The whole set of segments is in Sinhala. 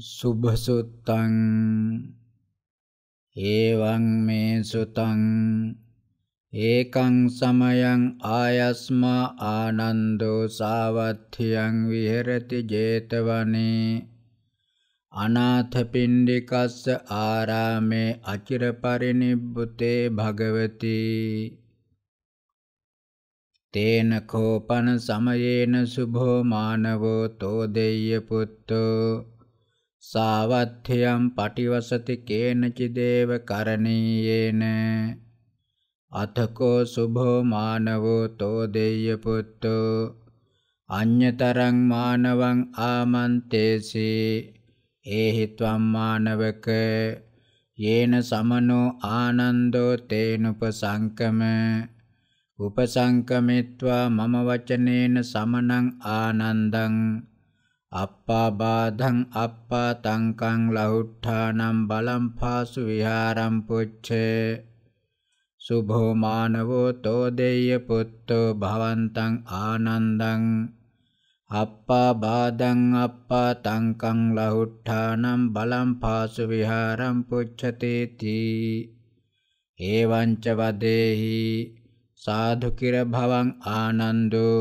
සුභසුත්තං ඒවං මේ සුතං ඒකං සමයං ආයස්මා ආනන්දෝ සාවත්ථියං විහෙරති 제තවනේ අනාථපිණ්ඩිකස්ස ආරාමේ අචිර පරිනිබ්බුතේ භගවති තේන කෝපන සමයේන සුභෝ මානවෝ තෝ දෙය්‍ය පුත්තෝ සාවත්්‍යයම් පටිවසති කේනචිදේව කරණීයේන අතකෝ සුභෝ මානවෝ තෝදෙය්‍ය පුත්තෝ අඤ්‍යතරං මානවං ආමන්තේසි ඒහි ත්වම් මානවක යේන සමනෝ ආනන්දෝ තේනුපසංකම උපසංකමිත්වා මම වචනේන සමනං ආනන්දං අප්පාබාධං අප්පාතංකං ලහුට්ඨානම් බලම්පාසු විහාරම් පුච්ඡේ සුභෝ මානවෝ තෝ දෙය්‍ය පුත්තෝ භවන්තං ආනන්දං අප්පාබාධං අප්පාතංකං ලහුට්ඨානම් බලම්පාසු විහාරම් පුච්ඡතේ තී එවං ච වදේහි සාධුකිර භවං ආනන්දෝ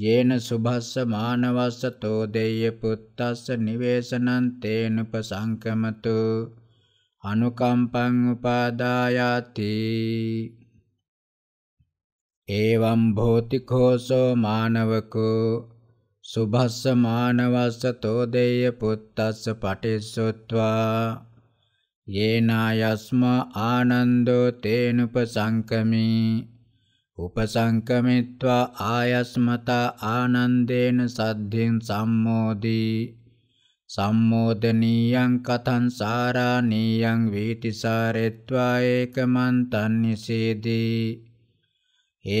යේන සුභස්ස මානවස්ස තෝදෙය්‍ය පුත්තස්ස නිවේසනං තේනුපසංකමතු අනුකම්පං උපාදායාති එවං භෝති කෝසෝ මානවකෝ සුභස්ස මානවස්ස තෝදෙය්‍ය පුත්තස්ස පටිසොත්වා යේනායස්ම ආනන්දෝ තේනුපසංකමී උපසංකමිත්වා ආයස්මතා ආනන්දේන සද්ධින් සම්මෝදී සම්මෝදනීයං කතං සාරාණීයං වීතිසාරෙත්වා ඒකමන්තං නිසීදී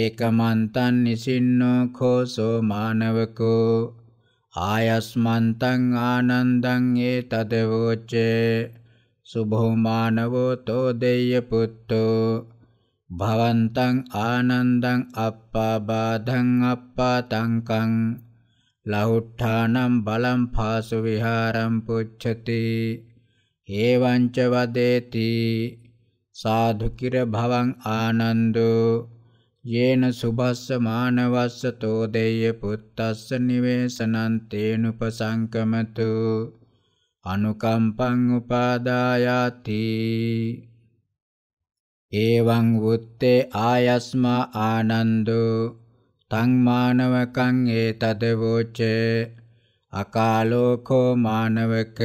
ඒකමන්තං නිසින්නෝ khෝසෝ මානවකෝ ආයස්මන්තං ආනන්දං ඒතදවෝචේ සුභෝ මානවෝ තෝ දෙය්‍ය පුත්තෝ භවන්තං ආනන්දං අප්පාබාධං අප්පාතංකං ලහුට්ඨානම් බලම් පාසු විහාරම් පුච්ඡති එවං ච වදේති සාදු කිර භවං ආනන්දෝ යේන සුභස්ස මානවස්ස තෝ දෙය්‍ය පුත්තස්ස නිවේසනං තේනුපසංකමතු අනුකම්පං උපාදායාති එවං වුත්තේ ආයස්මා ආනන්දෝ තං මානවකං ඒතද වෝචේ අකාලෝකෝ මානවක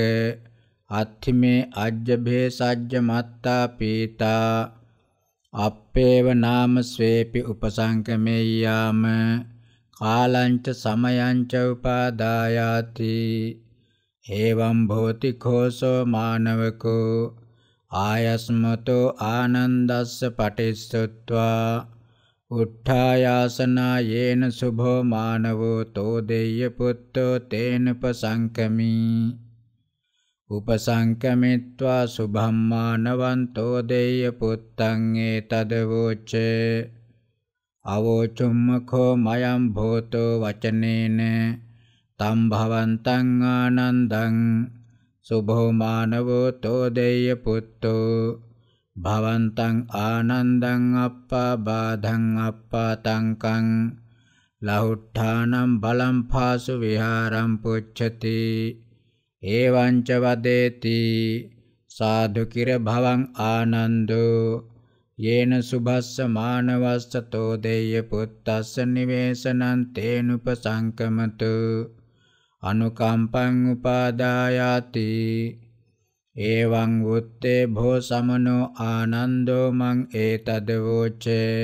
අත්ථිමේ අජ්ජ භේසජ්ජ මත්තා පීතා අප්පේව නාම ස්වේපි උපසංකමෙය්‍යාම කාලංච සමයංච උපාදායාති එවං භෝති කෝසෝ මානවකෝ ආයස්මතෝ ආනන්දස්ස පටිස්සුත්වා උට්ඨායාසනා යේන සුභෝ මානවෝ තෝ දෙය්‍ය පුත්තෝ තේනපසංකමි උපසංකමිත්වා සුභම් මානවන්තෝ දෙය්‍ය පුත්තං ඒතදවෝචේ අවෝචුම්මකෝ මයම් භෝතෝ වචනේන තම් භවන්තං ආනන්දං සුභෝ මානවෝ තෝ දෙය්‍ය පුත්තෝ භවන්තං ආනන්දං අප්පා බාධං අප්පා තංකං ලහුට්ඨානම් බලම් පාසු විහාරම් පුච්ඡති එවං ච වදේති සාදු කිර භවං ආනන්දෝ යේන සුභස්ස මානවස්ස තෝ දෙය්‍ය පුත්තස්ස නිවේසනං තේනුපසංකමතු අනුකම්පං උපාදායාති එවං උත්තේ භෝ සමනෝ ආනන්දෝ මං ඒතද වූචේ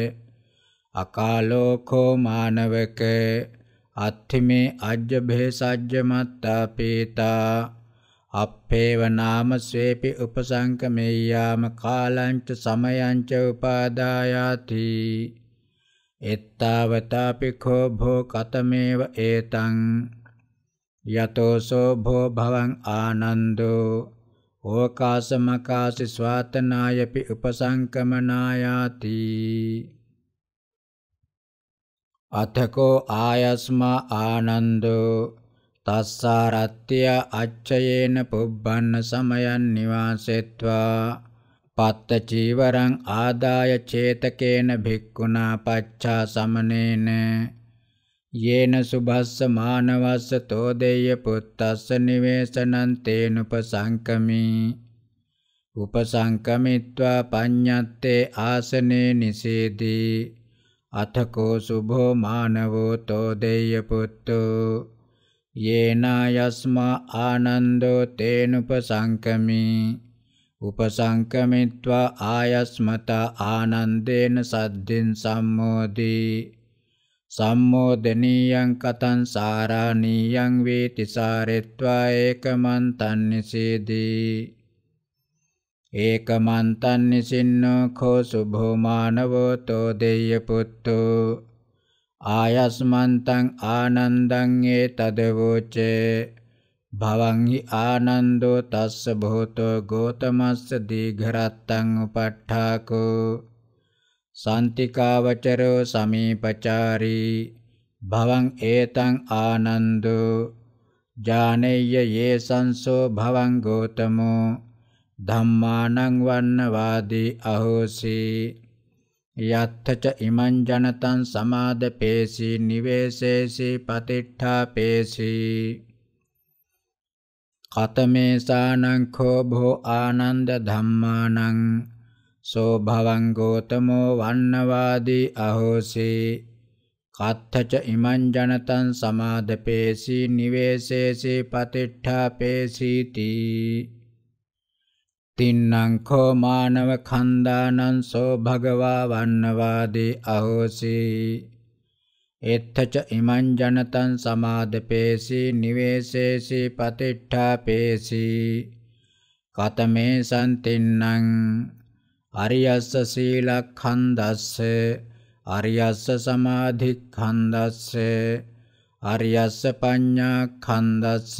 අකාලෝකෝ මානවක අත්ථිමේ අජ්ජ භේසජ්ජ මත්තා පීතා අප්පේව නාම ස්වේපි උපසංකමෙය්‍යාම කාලංච සමයංච උපාදායාති එත්තාවතාපි කෝ භෝ කතමේව ඒතං යතෝ සෝභෝ භවං ආනන්දෝ ඕකාසමකාසි ස්වාතනායපි උපසංකමනායාති අතකෝ ආයස්මා ආනන්දෝ තස්සාරත්ත්‍ය අච්චයේන පුබ්බන්න සමයන් නිවාසෙත්වා පත්ත චීවරං ආදාය චේතකේන භික්ඛුනා පච්චා සමනේන යේන සුභස්ස මානවස්ස තෝදේය පුත්තස්ස නිවේසනං තේනුපසංකමි උපසංකමිත්වා පඤ්ඤත්තේ ආසනේ නිසේදී අතකෝ සුභෝ මානවෝ තෝදේය පුත්තෝ යේනායස්මා ආනන්දෝ තේනුපසංකමි උපසංකමිත්වා ආයස්මතා ආනන්දේන සද්දින් සම්මෝදී සම්මෝදනීයං කතං සාරාණීයං වේති සාරෙත්වා ඒකමන්තං නිසීදී ඒකමන්තං නිසින්නෝ කෝ සුභෝ මානවෝ තෝ දෙය්‍ය පුත්තෝ ආයස්මන්තං ආනන්දං ඒ තදවෝචේ භවං හි ආනන්දෝ තස්ස භූතෝ ගෝතමස්ස දීඝරත්තං උපට්ඨාකෝ සන්තිකාවචරෝ සමීපචාරී භවං ඒතං ආනන්දෝ ජානෙය්‍ය යේ සංසෝ භවං ගෝතමෝ ධම්මානං වන්නවාදී අහෝසි යත්තච ඉමං ජනතං සමාදපේසි නිවේසේසි පතිට්ඨාපේසි කතමේසානං කෝ භෝ ආනන්ද ධම්මානං සෝභවං ගෝතමෝ වන්නවාදී අහෝසී කත්තච ඉමං ජනතං සමාදපේසි නිවේසේසි පතිට්ඨාපේසීති තින්නං කෝ මානව කන්දානං සෝ භගවා වන්නවාදී අහෝසී එත්තච ඉමං ජනතං සමාදපේසි නිවේසේසි පතිට්ඨාපේසි කතමේ සම්තින්නං අරියස්ස සීලක්ඛන්දස්ස අරියස්ස සමාධික්ඛන්දස්ස අරියස්ස පඤ්ඤාක්ඛන්දස්ස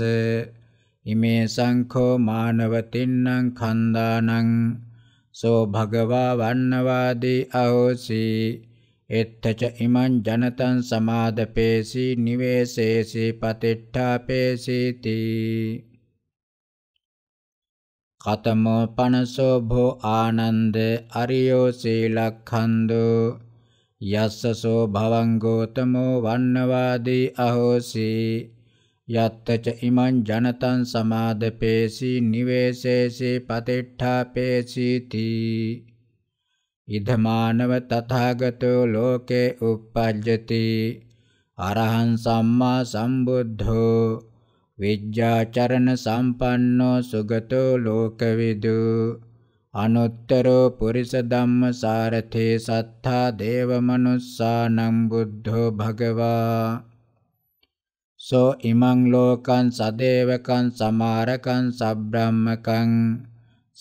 ඉමේ සංඛෝ මානවතින්නම් ඛන්දානං සෝ භගවා වන්නවාදී අහෝසි එත්තච ඉමං ජනතං සමාදපේසි නිවේසේසි පතිට්ඨාපේසීති කතමෝ පනසෝ භෝ ආනන්ද අරියෝ සීලක්ඛන්‍දෝ යස්සසෝ භවං ගෝතමෝ වන්නවාදී අහෝසි යත්තච ඉමං ජනතං සමාදපේසි නිවේසේසි පතිට්ඨාපේසි තී ඉදමානව තථාගතෝ ලෝකේ uppajjati අරහං සම්මා සම්බුද්ධෝ විජ්ජාචරණ සම්පන්නෝ සුගතෝ ලෝකවිදු අනුත්තරෝ පුරිස ධම්ම සාරතේ සත්තා දේව මනුස්සානම් බුද්ධෝ භගවා සෝ ඉමං ලෝකං සදේවකං සමාරකං සබ්‍රාහ්මකං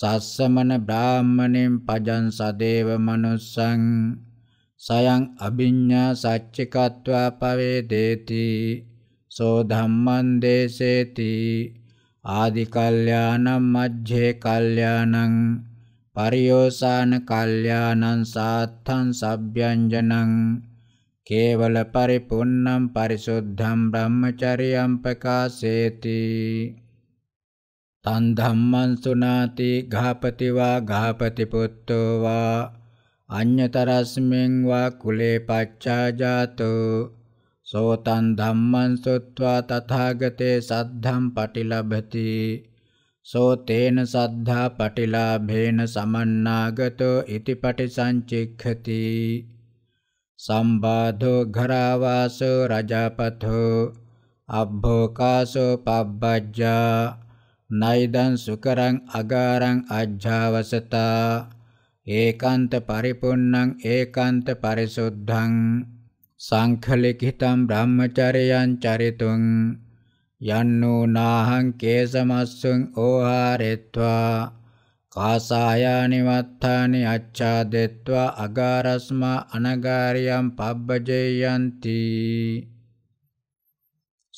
සස්සමන බ්‍රාහ්මණෙන් පජන් සදේව මනුස්සං සයං අභිඤ්ඤා සච්චිකත්වා පවේදේති සෝ ධම්මං දේසේති ආදි කල්යාණං මජ්ජේ කල්යාණං පරියෝසాన කල්යාණං සාත්තං සබ්බ්‍යංජනං කේවල පරිපුන්නම් පරිසුද්ධම් බ්‍රහ්මචරියම් ප්‍රකාශේති තන් ධම්මං සුනාති ඝාපති වා ඝාපති පුত্তෝ වා අඤ්‍යතරස්මෙන් වා කුලේ පච්චාජාතෝ සෝතන් ධම්මං සොත්වා තථාගතේ සද්ධම් පටිලබති සෝ තේන සද්ධා පටිලාභේන සමන්නාගතෝ ඉති පටිසංචික්ඛති සම්බාධෝ ඝරාවාසෝ රජාපතෝ අබ්භෝකාසෝ පබ්බජ්ජා නයිදං සුකරං අගාරං අජ්ජාවසතා ඒකාන්ත පරිපුන්නං ඒකාන්ත පරිසුද්ධං සංඛලිකිතම් බ්‍රහ්මචරයන් චරිතුං යන්නෝ නාහං කේසමස්සුං ඕහාරෙත්වා කාසායානි වත්තානි අච්ඡාදෙත්වා අගාරස්මා අනගාරියම් පබ්බජේයන්ති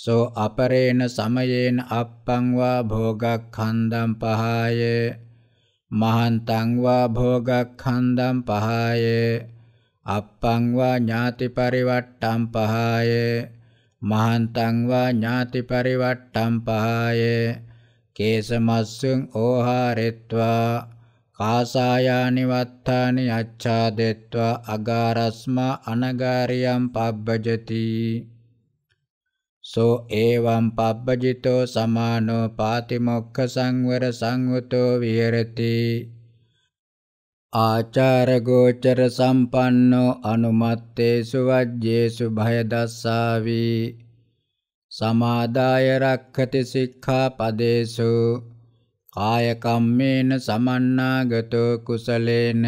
සෝ අපරේණ සමයේන අප්පං වා භෝගක්ඛන්දම් පහාය මහන්තං වා භෝගක්ඛන්දම් පහායේ අප්පං වා ඥාති පරිවට්ටම් පහය මහන්තං වා ඥාති පරිවට්ටම් පහය කේසමස්සං ඕහාරෙත්වා කාසායානි වත්තානි අච්ඡාදෙත්වා අගාරස්මා අනගාරියම් පබ්බජති සෝ ඒවම් පබ්බජිතෝ සමානෝ පාතිමොක්ඛ සංවර සංවතෝ විහෙරති ආචාරගෝචර සම්පන්නෝ අනුමත්තේසු වජ්ජේසු භයදස්සාවි සමාදාය රක්ඛති සික්ඛාපදේසු කාය කම්මේන සමන්නාගතෝ කුසලේන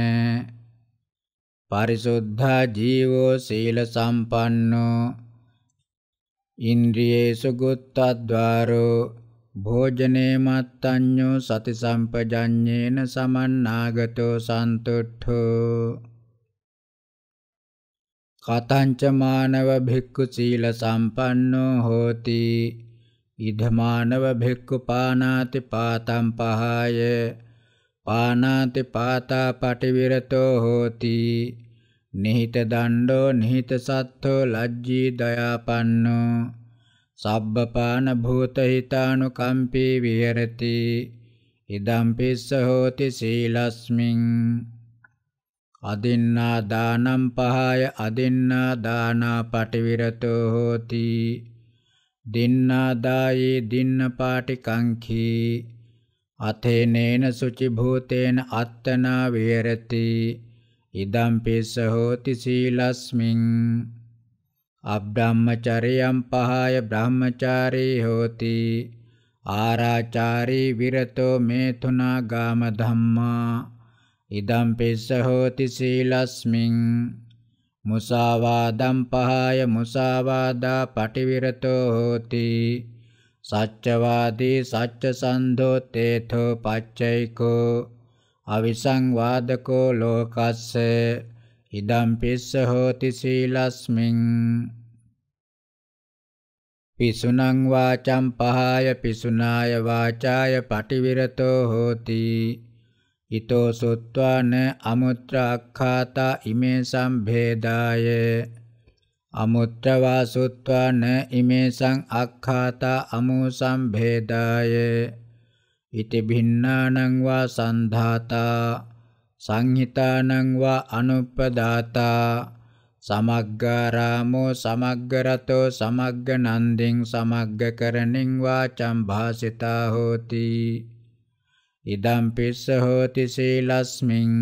පරිසුද්ධා ජීවෝ සීල සම්පන්නෝ ඉන්ද්‍රියේසු ගුත්තද්වාරෝ භෝජනේ මත්තඤ්ඤෝ සති සම්පජඤ්ඤේන සමන්නාගතෝ සන්තුට්ඨෝ කතංච මානව භික්ඛු සීල සම්පන්නෝ හෝති ඉදමානව භික්ඛු පානාති පාතම් පහය පානාති පාතා පටිවිරතෝ හෝති නිහිත දණ්ඩෝ නිහිත සත්ත්වෝ ලජ්ජී දයාපන්නෝ සබ්බපාන භූත හිතානුකම්පී විහෙරති ඉදම් පිස්ස හෝති සීලස්මින් අදින්නා දානම් පහය අදින්නා දානා පටිවිරතෝ හෝති දින්නා දායේ දින්න පාටි කංඛී අතේනේන සුචි භූතේන අත්තනා විහෙරති ඉදම් පිස්ස හෝති සීලස්මින් අබ්‍රහ්මචරියම් පහය බ්‍රහ්මචාරී හෝති ආරාචාරී විරතෝ මේතුනා ගාම ධම්මා ඉදම් පිස්ස හෝති සීලස්මින් මුසාවාදම් පහය මුසාවාදා පටිවිරතෝ හෝති සච්චවාදී සච්ච සන්ධෝ තේතෝ පච්චෛකෝ අවිසංවාදකෝ ලෝකස්සේ ඉදම් පිස්ස හෝති සීලස්මින් පිසුනං වාචම් පහාය පිසුනාය වාචාය පටිවිරතෝ හෝති ඊතෝ සුත්වාන අමුත්‍ර අක්ඛාතා ඉමේ සම්භේදාය අමුත්‍ර වාසුත්වාන ඉමේ සං අක්ඛාතා අමු සම්භේදාය ඉති භින්නානං වා සන්ධාතා සංහිතානං වා අනුප්පදාතා සමග්ගාරාමෝ සමග්ගරතෝ සමග්ගනන්දින් සමග්ගකරණින් වාචම් භාසිතා හෝති ඉදම් පිස්ස හෝති සීලස්මින්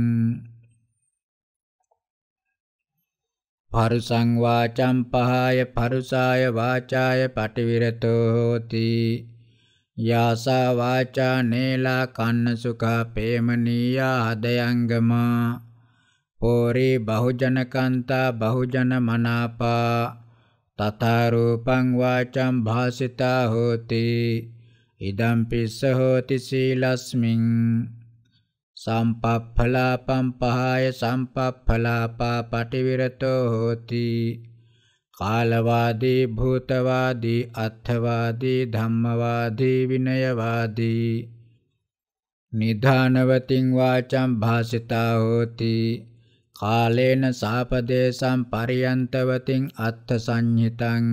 පරුසං වාචම් පහාය පරුසාය වාචාය පටිවිරතෝ හෝති යාසා වාචා නේලා කන්න සුඛා ප්‍රේමනීයා හදයංගමා පෝරි බහුජනකන්තා බහුජන මනාපා තථා රූපං වාචං භාසිතා හෝති ඉදම් පිස්ස හෝති සීලස්මින් සම්පප්ඵලාපම් පහය සම්පප්ඵලාපා පටිවිරතෝ හෝති කාලවාදී භූතවාදී අත්ථවාදී ධම්මවාදී විනයවාදී නිධානවතින් වාචං භාසිතා හෝති කාලේන සාපදේශම් පරියන්තවතින් අත්ථ සංහිතං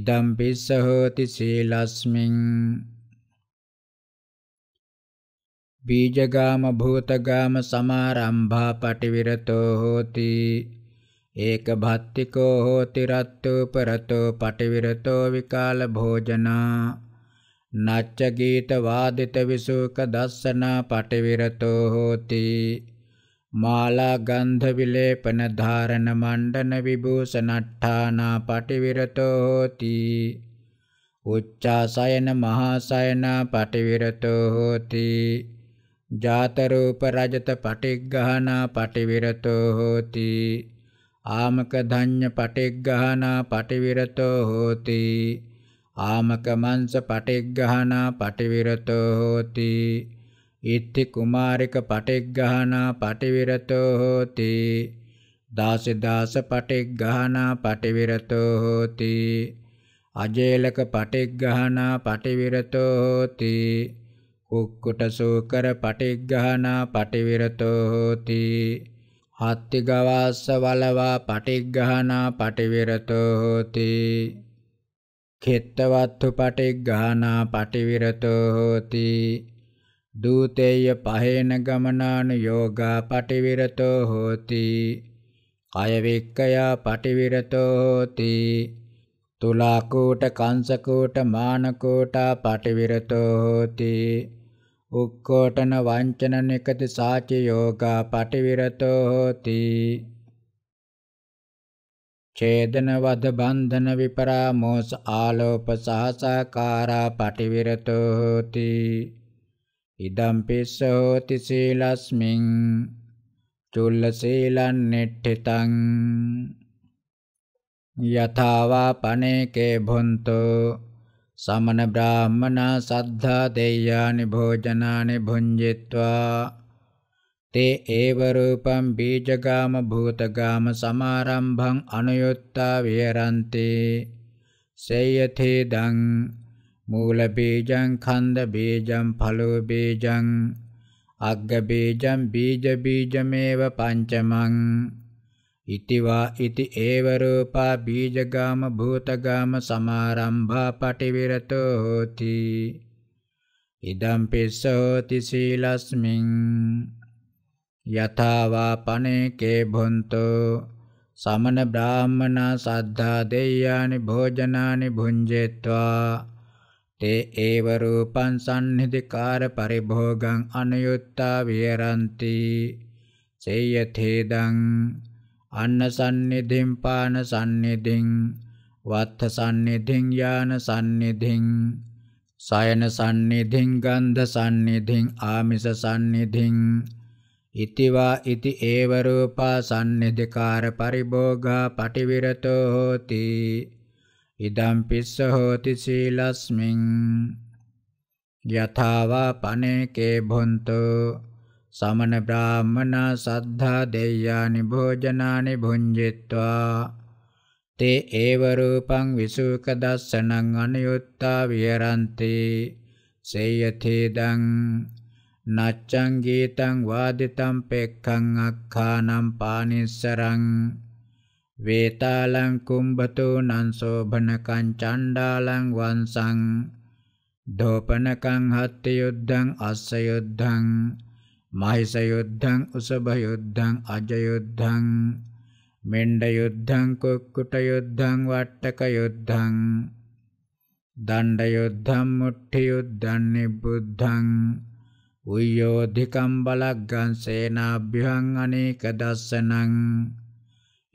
ඉදම් පිස්ස හෝති සීලස්මින් බීජගාම භූතගාම සමාරම්භා පටිවිරතෝ හෝති ඒක භත්තිකෝ හෝති රත්තු පරතෝ පටිවිරතෝ විකාල භෝජනා නච්ච ගීත වාදිත විසුක දස්සන පටිවිරතෝ හෝති මාලා ගන්ධ විලේපන ධාරණ මණ්ඩන විභූෂණට්ඨානා පටිවිරතෝ හෝති උච්චාසයන මහාසයන පටිවිරතෝ හෝති ජාතරූප රජත පටිග්ගහනා පටිවිරතෝ හෝති ආමක ධඤ්ඤ පටිග්ගහනා පටිවිරතෝ හෝති ආමක මංස පටිග්ගහනා පටිවිරතෝ හෝති ඉත්ති කුමාරික පටිග්ගහනා පටිවිරතෝ හෝති දාසදාස පටිග්ගහනා පටිවිරතෝ හෝති අජේලක පටිග්ගහනා පටිවිරතෝ හෝති කුක්කුට සූකර පටිග්ගහනා පටිවිරතෝ හෝති අත්තිගවාස්ස වලවා පටිග්ගහනා පටිවිරතෝ හෝති කෙත්තවත්තු පටිග්ගහනා පටිවිරතෝ හෝති දූතේය පහේන ගමනානු යෝගා පටිවිරතෝ හෝති කයවික්කයා පටිවිරතෝ හෝති තුලාකූට කංසකූට මානකූටා පටිවිරතෝ හෝති උක්කෝටන වංචන නිකති සාචි යෝගා පටිවිරතෝ හෝති ඡේදන වද බන්ධන විපරාමෝස ආලෝප සහසකාරා පටිවිරතෝ හෝති ඉදම් පිස්සෝති සීලස්මින් චුල්ල සීලං නෙට්ඨිතං යථාවා පනේකේ භොන්තෝ සමන බ්‍රාහ්මනා සද්ධා තේයානි භෝජනානි භුඤ්ජිත්වා තේ ඒව රූපම් බීජගාම භූතගාම සමාරම්භං අනුයුත්තා විහරන්ති සේයතේ දං මූල බීජං ඛණ්ඩ බීජං ඵලෝ බීජං අග්ග බීජං බීජ බීජමේව පංචමං ඉති වා ඉති ඒව රූපා බීජගාම භූතගාම සමාරම්භා පටිවිරතෝ හෝති ඉදම් පිස්සෝති සීලස්මින් යථා වා පනේකේ භොන්තෝ සමන බ්‍රාහ්මනා සද්ධා දෙය්‍යානි භෝජනානි භුංජෙත්වා තේ ඒව රූපං සම්නිධිකාර පරිභෝගං අනුයුත්තා විහරಂತಿ සේයතේදං අන්න සම්නිදෙන් පාන සම්නිදෙන් වත්ථ සම්නිදෙන් යාන සම්නිදෙන් සයන සම්නිදෙන් ගන්ධ සම්නිදෙන් ආමිස සම්නිදෙන් ඉතිවා ඉති ඒව රූපා සම්නිදකාර පරිභෝගා පටිවිරතෝ හෝති ඉදම් පිස්ස හෝති සීලස්මින් යථාවා පනේකේ භොන්තෝ සමන බ්‍රාහ්මනා සද්ධා දෙය්‍යානි භෝජනානි භුඤ්ජිත්වා තේ ඒව රූපං විසුක දස්සනං අනුයුත්තා විහරಂತಿ සේයතේදං නච්ඡං ගීතං වාදිතං පෙක්ඛං අක්ඛානම් පානිස්සරං වේතාලං කුම්බතෝ නං සෝභනකං චණ්ඩාලං වංසං දෝපනකං හත්ති යුද්ධං අස්ස යුද්ධං මහිස යුද්ධං උසභ යුද්ධං අජ යුද්ධං මෙණ්ඩ යුද්ධං කුක්කුට යුද්ධං වට්ටක යුද්ධං දණ්ඩ යුද්ධං මුට්ටි යුද්ධං නිබුද්ධං උයෝධිකම් බලග්ගං සේනාභ්‍යං අනේක දස්සනං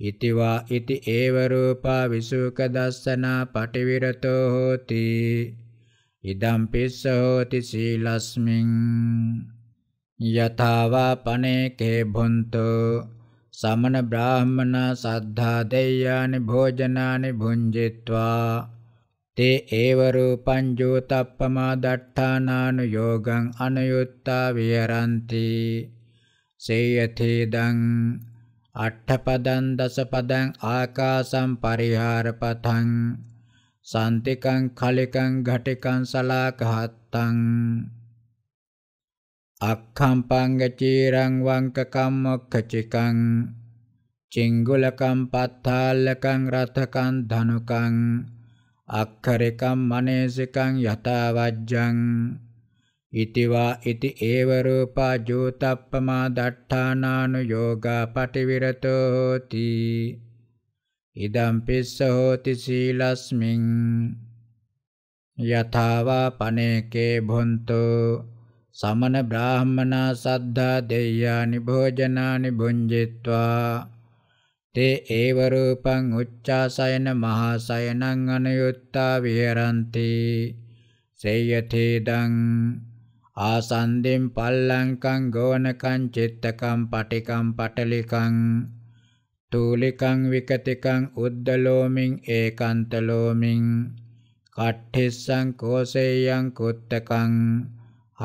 ඉතිවා ඉති ඒව රූපා විසුක දස්සනා පටිවිරතෝ හෝති ඉදම් පිස්ස හෝති සීලස්මින් යථාවා පනේකේ භුන්තු සමන බ්‍රාහ්මන සද්ධා දෙය්‍යානි භෝජනානි භුංජිත්වා තේ ඒව රූපං ජෝතප්පමා දට්ඨානානු යෝගං අනයුත්තා විහරಂತಿ සේයතේදං අට්ඨපදං දසපදං ආකාසම් පරිහාරපතං සාන්තිකං කලිකං ඝටිකං සලාකහත්තං අක්ඛම්පංගචීරං වංකකම්මොක්ඛචිකං චිංගුලකම් පත්තාලකං රතකං ධනුකං අක්ඛරිකම් මනේසිකං යතවජ්ජං ඉතිවා ඉති ඒව රූපා ජෝතප්පමා දට්ඨානානු යෝගා පටිවිරතෝ හෝති ඉදම් පිස්ස හෝති සීලස්මින් යථාවා පනේකේ භොන්තෝ සමන බ්‍රාහ්මනා සද්ධා දෙය්‍යානි භෝජනානි බුඤ්ජිත්වා තේ ඒව රූපං උච්චාසයන මහාසයනං අනයුත්තා විහෙරಂತಿ සේයතේදං ආසන්දෙන් පල්ලංකං ගෝනකං චිත්තකං පටිකං පටලිකං තූලිකං විකතිකං උද්දලෝමින් ඒකාන්තලෝමින් කට්ඨිස්සං කෝසෙයං කුත්තකං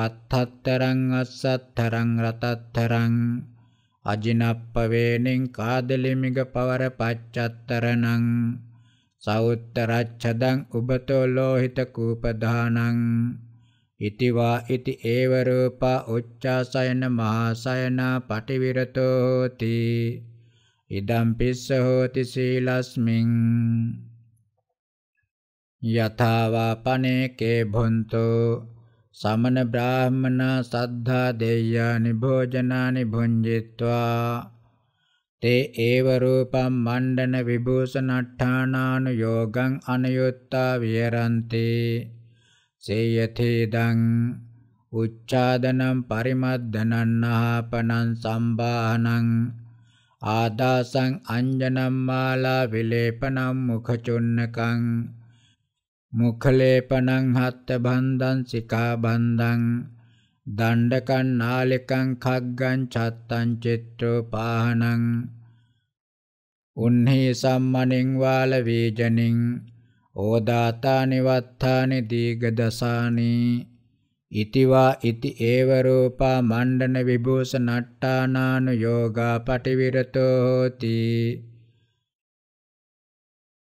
අත්හත්තරං අස්සත්තරං රතත්තරං අජිනප්පවේනින් කාදලිමිග පවර පච්චත්තරණං සෞත්තරච්ඡදං උබතෝ ලෝහිත කූපදානං ඉතිවා ඉති ඒව රූපා උච්චාසයන මහාසයන පටිවිරතෝ හෝති ඉදම් පිස්ස හෝති සීලස්මින් යථාවා පනේ කේ භොන්තෝ සමන බ්‍රාහ්මනා සද්ධා දෙය්‍යානි භෝජනානි භුඤ්ජිත්වා තේ ඒව රූපම් මණ්ඩන විභූෂණට්ඨානානු යෝගං අනයුත්තා විහෙරන්ති සේයතේදං උච්ඡාදනම් පරිමද්දනන්නාපනං සම්බාහනං ආදාසං අඤ්ජනම් මාලා විලේපනම් මුඛචුන්නකං මුඛලේපණං හත්ත බන්ධං සිකා බන්ධං දණ්ඩකං නාලකං khaggan චත්තං චිත්තෝපාහනං උන්හි සම්මණෙන් වාල වේජනෙන් ඕදාතානි වත්තානි දීගදසානි ඉතිවා ඉති ඒව රූපා මණ්ඩන විභූෂ නට්ටානානු යෝගා පටිවිරතෝ හෝති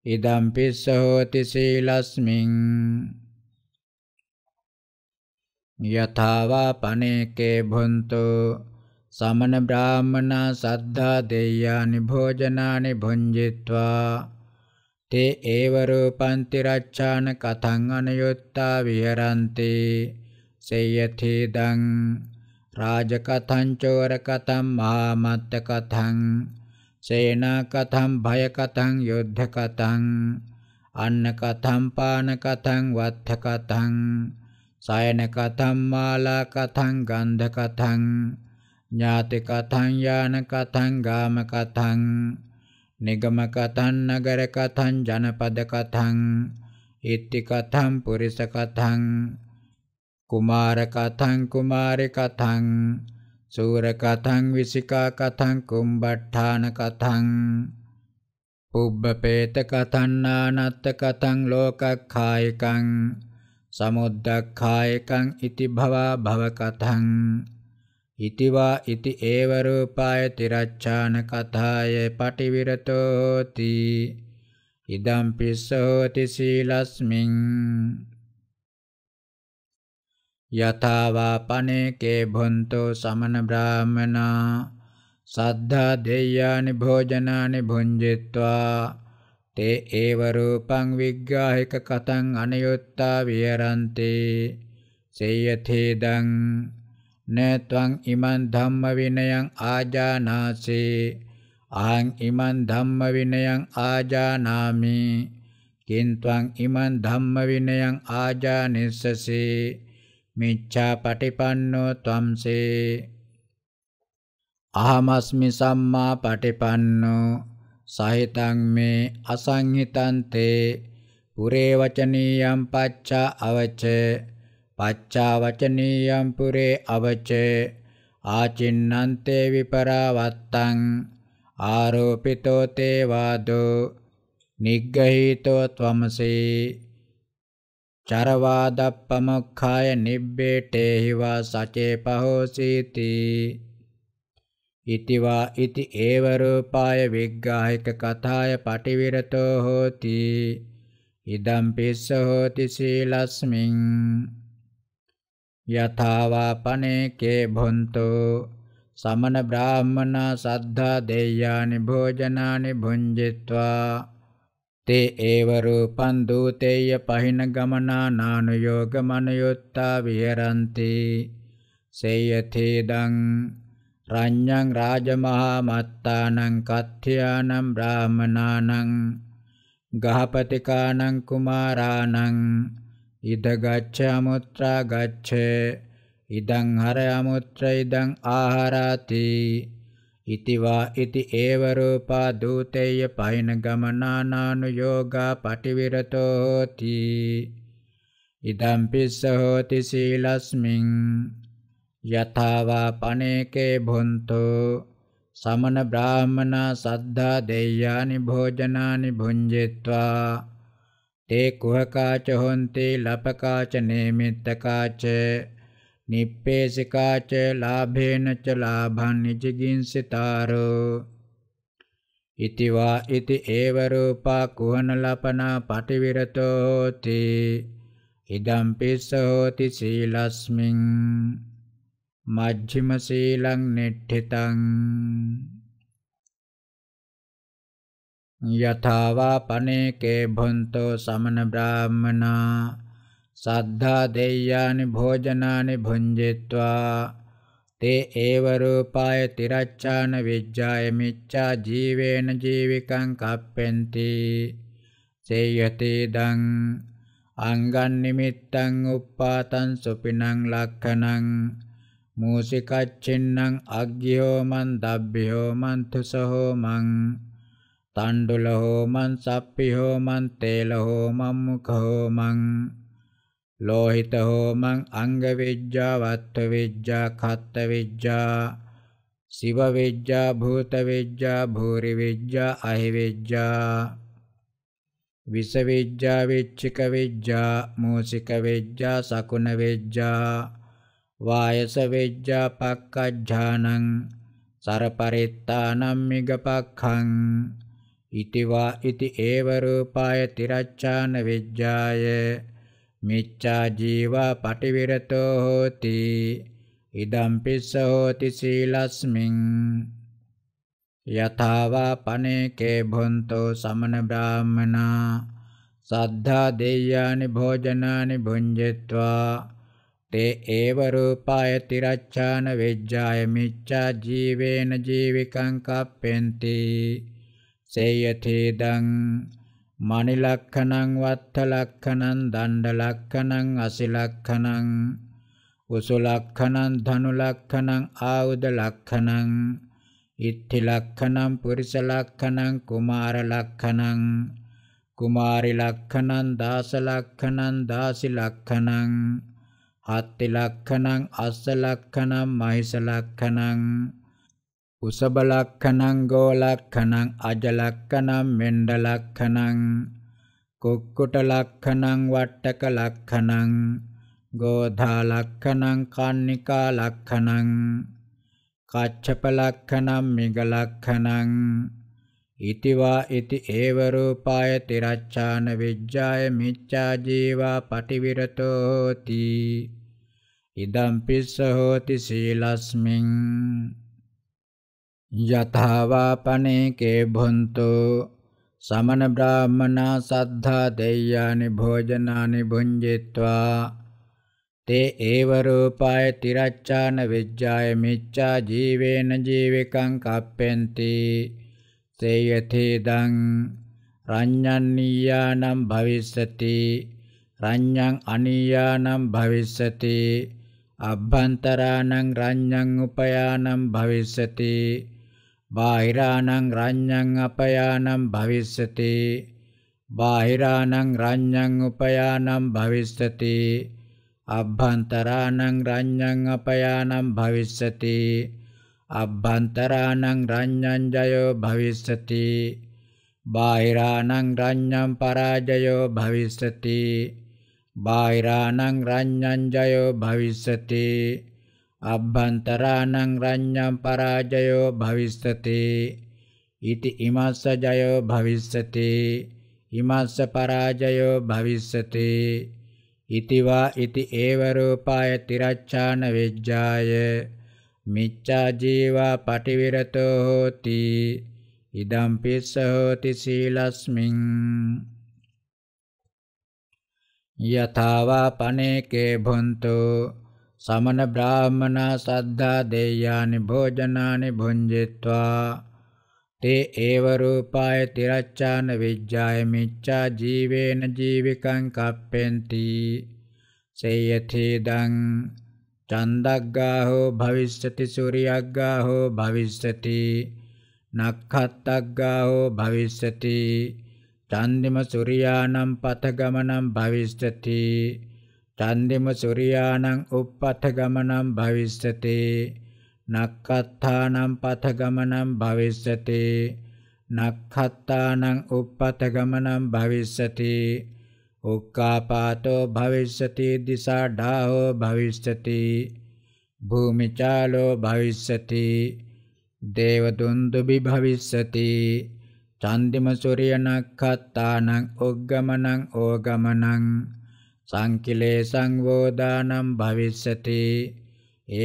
ඉදම් පිස්සහෝති සීලස්මින් යථාවා පනේකේ භොන්තු සමන බ්‍රාහ්මනා සද්ධා දෙය්‍යානි භෝජනානි භුංජිත්වා තේ ඒව රූපන්ති රච්ඡාන කතං අනයොත්තා විහරන්ති සේයති දං රාජ කතං චෝර කතං මහා මත්ත කතං සේනා කතම් භය කතම් යුද්ධ කතම් අන්න කතම් පාන කතම් වත්ථ කතම් සයන කතම් මාලා කතම් ගන්ධ කතම් ඥාති කතං යාන කතං ගාම කතං නිගම කතං නගර කතං ජනපද කතං ඉත්ති කතං පුරිස කතං කුමාර කතං කුමාරි කතං සූර කතං විසිකා කතං කුම්බට්ඨාන කතං පුබ්බපේත කතං නානත්ත කතං ලෝකක්ඛායකං සමුද්දක්ඛායකං ඉති භවා භව කතං ඉතිවා ඉති ඒව රූපාය තිරච්ඡාන කථාය පටිවිරතෝති ඉදම් පිස්සෝති සීලස්මින් යථාවා පනේකේ භොන්තෝ සමන බ්‍රාහමනා සද්ධා දෙය්‍යානි භෝජනානි භුංජිත්වා තේ ඒව රූපං විග්ගාහික කතං අනයොත්තා විහරන්තේ සේයතේදං නත්වං ඉමන් ධම්ම විනයං ආජානාසේ අහං ඉමන් ධම්ම විනයං ආජානාමි කින්ත්වං ඉමන් ධම්ම විනයං ආජානිස්සසේ මිච්ඡාපටිපන්නෝ ත්වම්සේ අහමස්මි සම්මා පටිපන්නෝ සහිතං මේ අසංහිතං තේ පුරේ වචනීයම් පච්චා අවච පච්චා වචනීයම් පුරේ අවච ආචින්නන්තේ විපරාවත්තං ආරෝපිතෝ තේ වාදෝ නිග්ගහීතෝ ත්වමසේ චරවාදප්පමක්ඛාය නිබ්බේටේහිවා සචේපහෝසීති ඉතිවා ඉති ඒව රූපාය විග්ගාහික කථාය පටිවිරතෝ හෝති ඉදම් පිස්ස හෝති සීලස්මින් යථාවා පනේකේ භොන්තෝ සමන බ්‍රාහ්මනා සද්ධා දෙය්‍යානි භෝජනානි භුඤ්ජිත්වා ते एव रूपं दूतेय पहिनगमना नानुयोगमनयुत्ता विहरन्ति सेयथेदं रञ्जं राजमहामत्तानं कथ्यानं ब्राह्मणानं गहपतिकानं कुमारानं इद गच्छमुत्र गच्छ इदं हरमुत्र इदं आहराति ඉතිවා ඉති ඒව රූපා දූතේය පයින ගමනානානු යෝගා පටිවිරතෝ හෝති ඉදම් පිස්ස හෝති සීලස්මින් යථාවා පනේකේ භොන්තෝ සමන බ්‍රාහමනා සද්ධා දෙය්‍යානි භෝජනානි භුඤ්ජිත්වා තේ කුහකාච හොන්ති ලපකාච නේමිත්තකාච නිප්පේසිකාච ලාභේනච ලාභං නිජගින්සිතාරෝ ඉතිවා ඉති ඒව රූපා කුහන ලපනා පටිවිරතෝ හෝති ඉදම් පිස්ස හෝති සීලස්මින් මජ්ක්‍ධිම සීලං නෙට්ඨිතං යථාවා පනේකේ භන්තෝ සමන බ්‍රාහ්මනා සද්ධා දෙය්‍යානි භෝජනානි භුඤ්ජිත්වා තේ ඒව රූපාය තිරච්ඡාන විජ්ජාය මිච්ඡා ජීවේන ජීවිකං කප්පෙන්ති සේයති දං අංගන් නිමිත්තං උප්පාතං සුපිනං ලක්ඛනං මූසිකච්චින්නං අග්ගියෝ මන් දබ්බියෝ මන් තුසහෝ මං තණ්ඩුලහෝ මන් සප්පිහෝ මන් තේලහෝ මම් මුඛෝ මං ලෝහිත හෝමං අංග වෙජ්ජා වත්ත වෙජ්ජා කත්ත වෙජ්ජා සිව වෙජ්ජා භූත වෙජ්ජා භූරි වෙජ්ජා අහි වෙජ්ජා විස වෙජ්ජා වෙච්චික වෙජ්ජා මූසික වෙජ්ජා සකුණ වෙජ්ජා වායස වෙජ්ජා පක්කජ්ජානං සරපරිත්තානම් මිගපක්ඛං ඉතිවා ඉති ඒව රූපාය තිරච්ඡාන වෙජ්ජාය මිච්ඡා ජීවා පටිවිරතෝ හෝති ඉදම් පිස්ස හෝති සීලස්මින් යථාවා පනේකේ භොන්තෝ සමන බ්‍රාහ්මනා සද්ධා දෙය්‍යානි භෝජනානි භුඤ්ජත්වා තේ ඒව රූපාය තිරච්ඡාන වෙජ්ජාය මිච්ඡා ජීවේන ජීවිකං කප්පෙන්ති සේයතේදං මනිලක්ඛණං වත්තලක්ඛණං දණ්ඩලක්ඛණං අසිලක්ඛණං උසලක්ඛණං ධනුලක්ඛණං ආයුධලක්ඛණං ඉත්තිලක්ඛණං පුරිසලක්ඛණං කුමාරලක්ඛණං කුමාරිලක්ඛණං දාසලක්ඛණං දාසිලක්ඛණං හත්තිලක්ඛණං අස්සලක්ඛණං මහිසලක්ඛණං කුසබලක්ඛනං ගෝලක්ඛනං අජලක්ඛනං මෙණ්ඩලක්ඛනං කුක්කුටලක්ඛනං වට්ටකලක්ඛනං ගෝධාලක්ඛනං කන්නිකාලක්ඛනං කච්චපලක්ඛනං මිගලක්ඛනං ඉතිවා ඉති ඒව රූපාය තිරච්ඡාන විජ්ජාය මිච්ඡා ජීවා පටිවිරතෝ හෝති ඉදම් පිස්ස හෝති සීලස්මින් යතවාපනේකේ භුන්තු සමන බ්‍රාහ්මනා සද්ධා දෙය්‍යානි භෝජනානි භුඤ්ජිත්වා තේ ඒව රූපාය තිරච්ඡාන විජ්ජාය මිච්ඡා ජීවේන ජීවිකං කප්පෙන්ති තේයතේදං රඤ්ඤන්නීයානම් භවිස්සති රඤ්ඤං අනීයානම් භවිස්සති අබ්බන්තරාණං රඤ්ඤං උපයානම් භවිස්සති බාහිරානං රඤ්ඤං අපයානම් භවිස්සති බාහිරානං රඤ්ඤං උපයානම් භවිස්සති අභ්‍යන්තරානං රඤ්ඤං අපයානම් භවිස්සති අභ්‍යන්තරානං රඤ්ඤං ජයෝ භවිස්සති බාහිරානං රඤ්ඤං පරාජයෝ භවිස්සති බාහිරානං රඤ්ඤං ජයෝ භවිස්සති අබ්බන්තරාණං රඤ්ඤං පරාජයෝ භවිස්සති ඉති ඉමස්ස ජයෝ භවිස්සති ඉමස්ස පරාජයෝ භවිස්සති ඉතිවා ඉති ඒව රූපාය තිරච්ඡාන වෙජ්ජාය මිච්ඡා ජීවා පටිවිරතෝ හෝති ඉදම් පිස්ස හෝති සීලස්මින් යතාවා පනේකේ භොන්තෝ සමන බ්‍රාහ්මනා සද්ධා දේයානි භෝජනානි භුංජිත්වා තේ ඒව රූපාය තිරච්ඡාන විජ්ජාය මිච්ඡා ජීවේන ජීවිකං කප්පෙන්ති සේයතිදං චන්දග්ගා හෝ භවිෂ්‍යති සූර්යග්ගා හෝ භවිෂ්‍යති නක්ඛත්තග්ගා හෝ භවිෂ්‍යති චන්දිම සූර්යානම් පතගමනම් භවිෂ්‍යති දන්දිම සූර්යාණං uppata ගමනං භවිස්සති නක්ඛත්තානං පත ගමනං භවිස්සති නක්ඛත්තානං uppata ගමනං භවිස්සති උක්කාපාතෝ භවිස්සති දිසාඩාහෝ භවිස්සති භූමිචාලෝ භවිස්සති දේවදුන්දුබි භවිස්සති චන්දිම සූර්යනක්ඛත්තානං උග්ගමනං ඕගමනං සංකිලේසං වෝදානම් භවිස්සති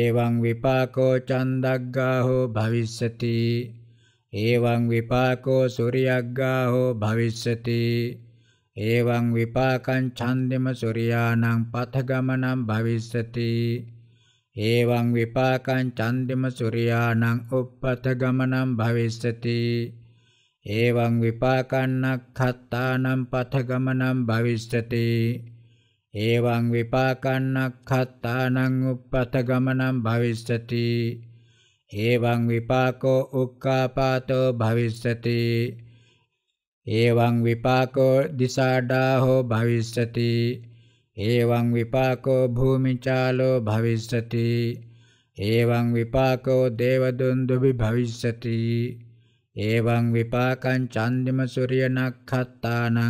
එවං විපාකෝ චන්දග්ගාහෝ භවිස්සති එවං විපාකෝ සූර්යග්ගාහෝ භවිස්සති එවං විපාකං ඡන්දෙම සූර්යානං පතගමනං භවිස්සති එවං විපාකං ඡන්දෙම සූර්යානං උප්පතගමනං භවිස්සති එවං විපාකන්නක්ඛත්තානම් පතගමනං භවිස්සති ඒවං විපාකන්නක්ඛත්තානං උප්පත ගමනං භවිස්සති ඒවං විපාකෝ උක්කාපාතෝ භවිස්සති ඒවං විපාකෝ දිසාඩාහෝ භවිස්සති ඒවං විපාකෝ භූමිචාලෝ භවිස්සති ඒවං විපාකෝ දේවදුන්දුබි භවිස්සති ඒවං විපාකං චන්දිම සූර්යනක්ඛත්තානං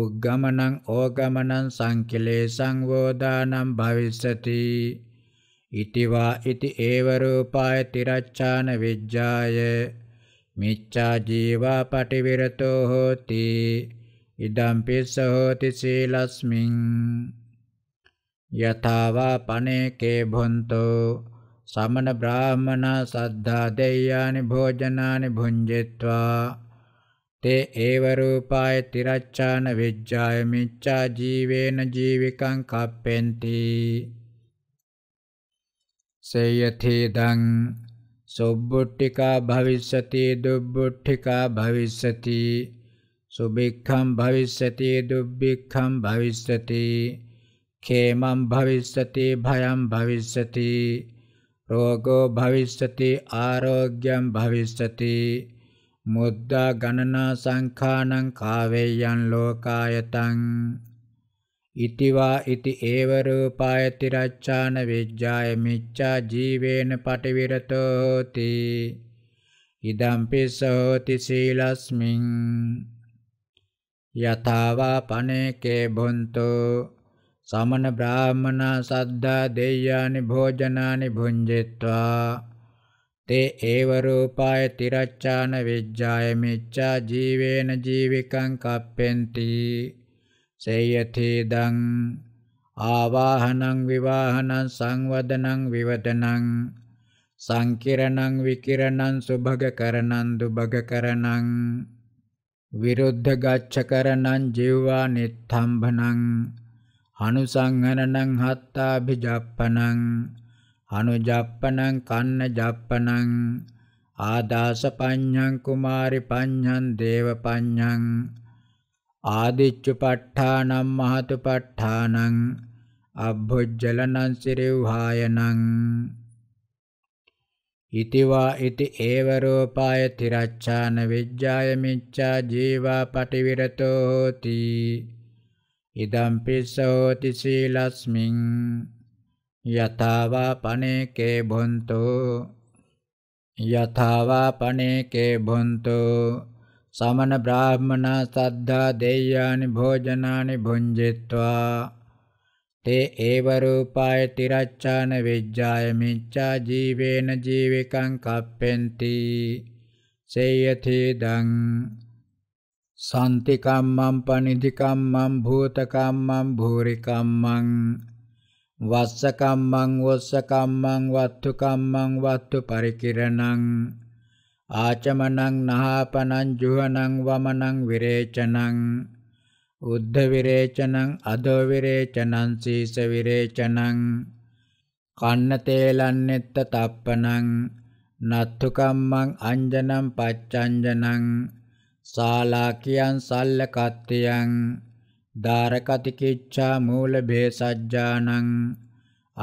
උග්ගමනං ඕගමනං සංකලේශං වෝදානම් භවිස්සති ඉතිවා ඉති ඒව රූපාය තිරච්ඡාන විජ්ජාය මිච්ඡා ජීවා පටිවිරතෝ හෝති ඉදම් පිස්ස හෝති සීලස්මින් යතාවා පනේකේ භොන්තෝ සමන බ්‍රාහ්මනා සද්ධා දෙය්‍යානි භෝජනානි භුඤ්ජිත්වා තේ ඒව රූපාය තිරච්ඡාන විජ්ජාය මිච්ඡා ජීවේන ජීවිකං කප්පෙන්ති සේයතිදං සුබ්බුට්ඨිකා භවිස්සති දුබ්බුට්ඨිකා භවිස්සති සුභික්ඛම් භවිස්සති දුබ්බික්ඛම් භවිස්සති ඛේමම් භවිස්සති භයම් භවිස්සති රෝගෝ භවිස්සති ආරෝග්‍යම් භවිස්සති මුද්දා ගණනා සංඛානං කාවේයං ලෝකායතං ඉතිවා ඉති ඒව රූපායති රච්ඡාන විජ්ජාය මිච්ඡා ජීවේන පටිවිරතෝති ඉදම්පි සෝති සීලස්මින් යතාවා පනේකේ බොන්තෝ සමන බ්‍රාහ්මනා සද්දා දෙය්‍යානි භෝජනානි භුඤ්ජිත්වා ते एव රූපාය තිරච්ඡාන විජ්ජාය මිච්ඡා ජීවේන ජීවිකං කප්පෙන්ති සේයති දං ආවාහනං විවාහනං සංවදනං විවදනං සංකිරණං විකිරණං සුභගකරණං දුභගකරණං විරුද්ධ ගච්ඡකරණං ජීවා නිත්තම්භනං අනුසංහනනං හත්තාභිජප්පනං අනුජප්පනං කන්න ජප්පනං ආදාස පඤ්ඤං කුමාරි පඤ්ඤං දේව පඤ්ඤං ආදිච්චු ප ဋ ාණං මහතු ප ဋ ාණං අබ්බොජ්ජලනං සිරෙව්හායනං ඉතිවා ඉති ඒව රෝපාය තිරච්ඡාන විජ්ජාය මිච්ඡා ජීවා පටිවිරතෝ හෝති ඉදම්පිස්සෝති සීලස්මින් යතාවා පනේකේ භොන්තු යතාවා පනේකේ භොන්තු සමන බ්‍රාහ්මනා සද්ධා දෙය්‍යානි භෝජනානි භුංජිත්වා තේ ඒව රූපාය තිරච්ඡාන විජ්ජාය මිච්ඡා ජීවේන ජීවිකං කප්පෙන්ති සේයති දං සම්ති කම්මං පනිධි කම්මං භූත කම්මං භූරි කම්මං වස්සකම්මං වස්සකම්මං වත්තුකම්මං වත්තු පරිකිරණං ආචමනං නහාපනං ජුහනං වමනං විරේචනං උද්ධ විරේචනං අදෝ විරේචනං සීස විරේචනං කන්න තේලන්නෙත්ත තප්පනං නත්තුකම්මං අංජනම් පච්චංජනං සාලාකියන් සල්ලකත්තියං දාරකතිකිච්ඡා මූලභේසජ්ජානං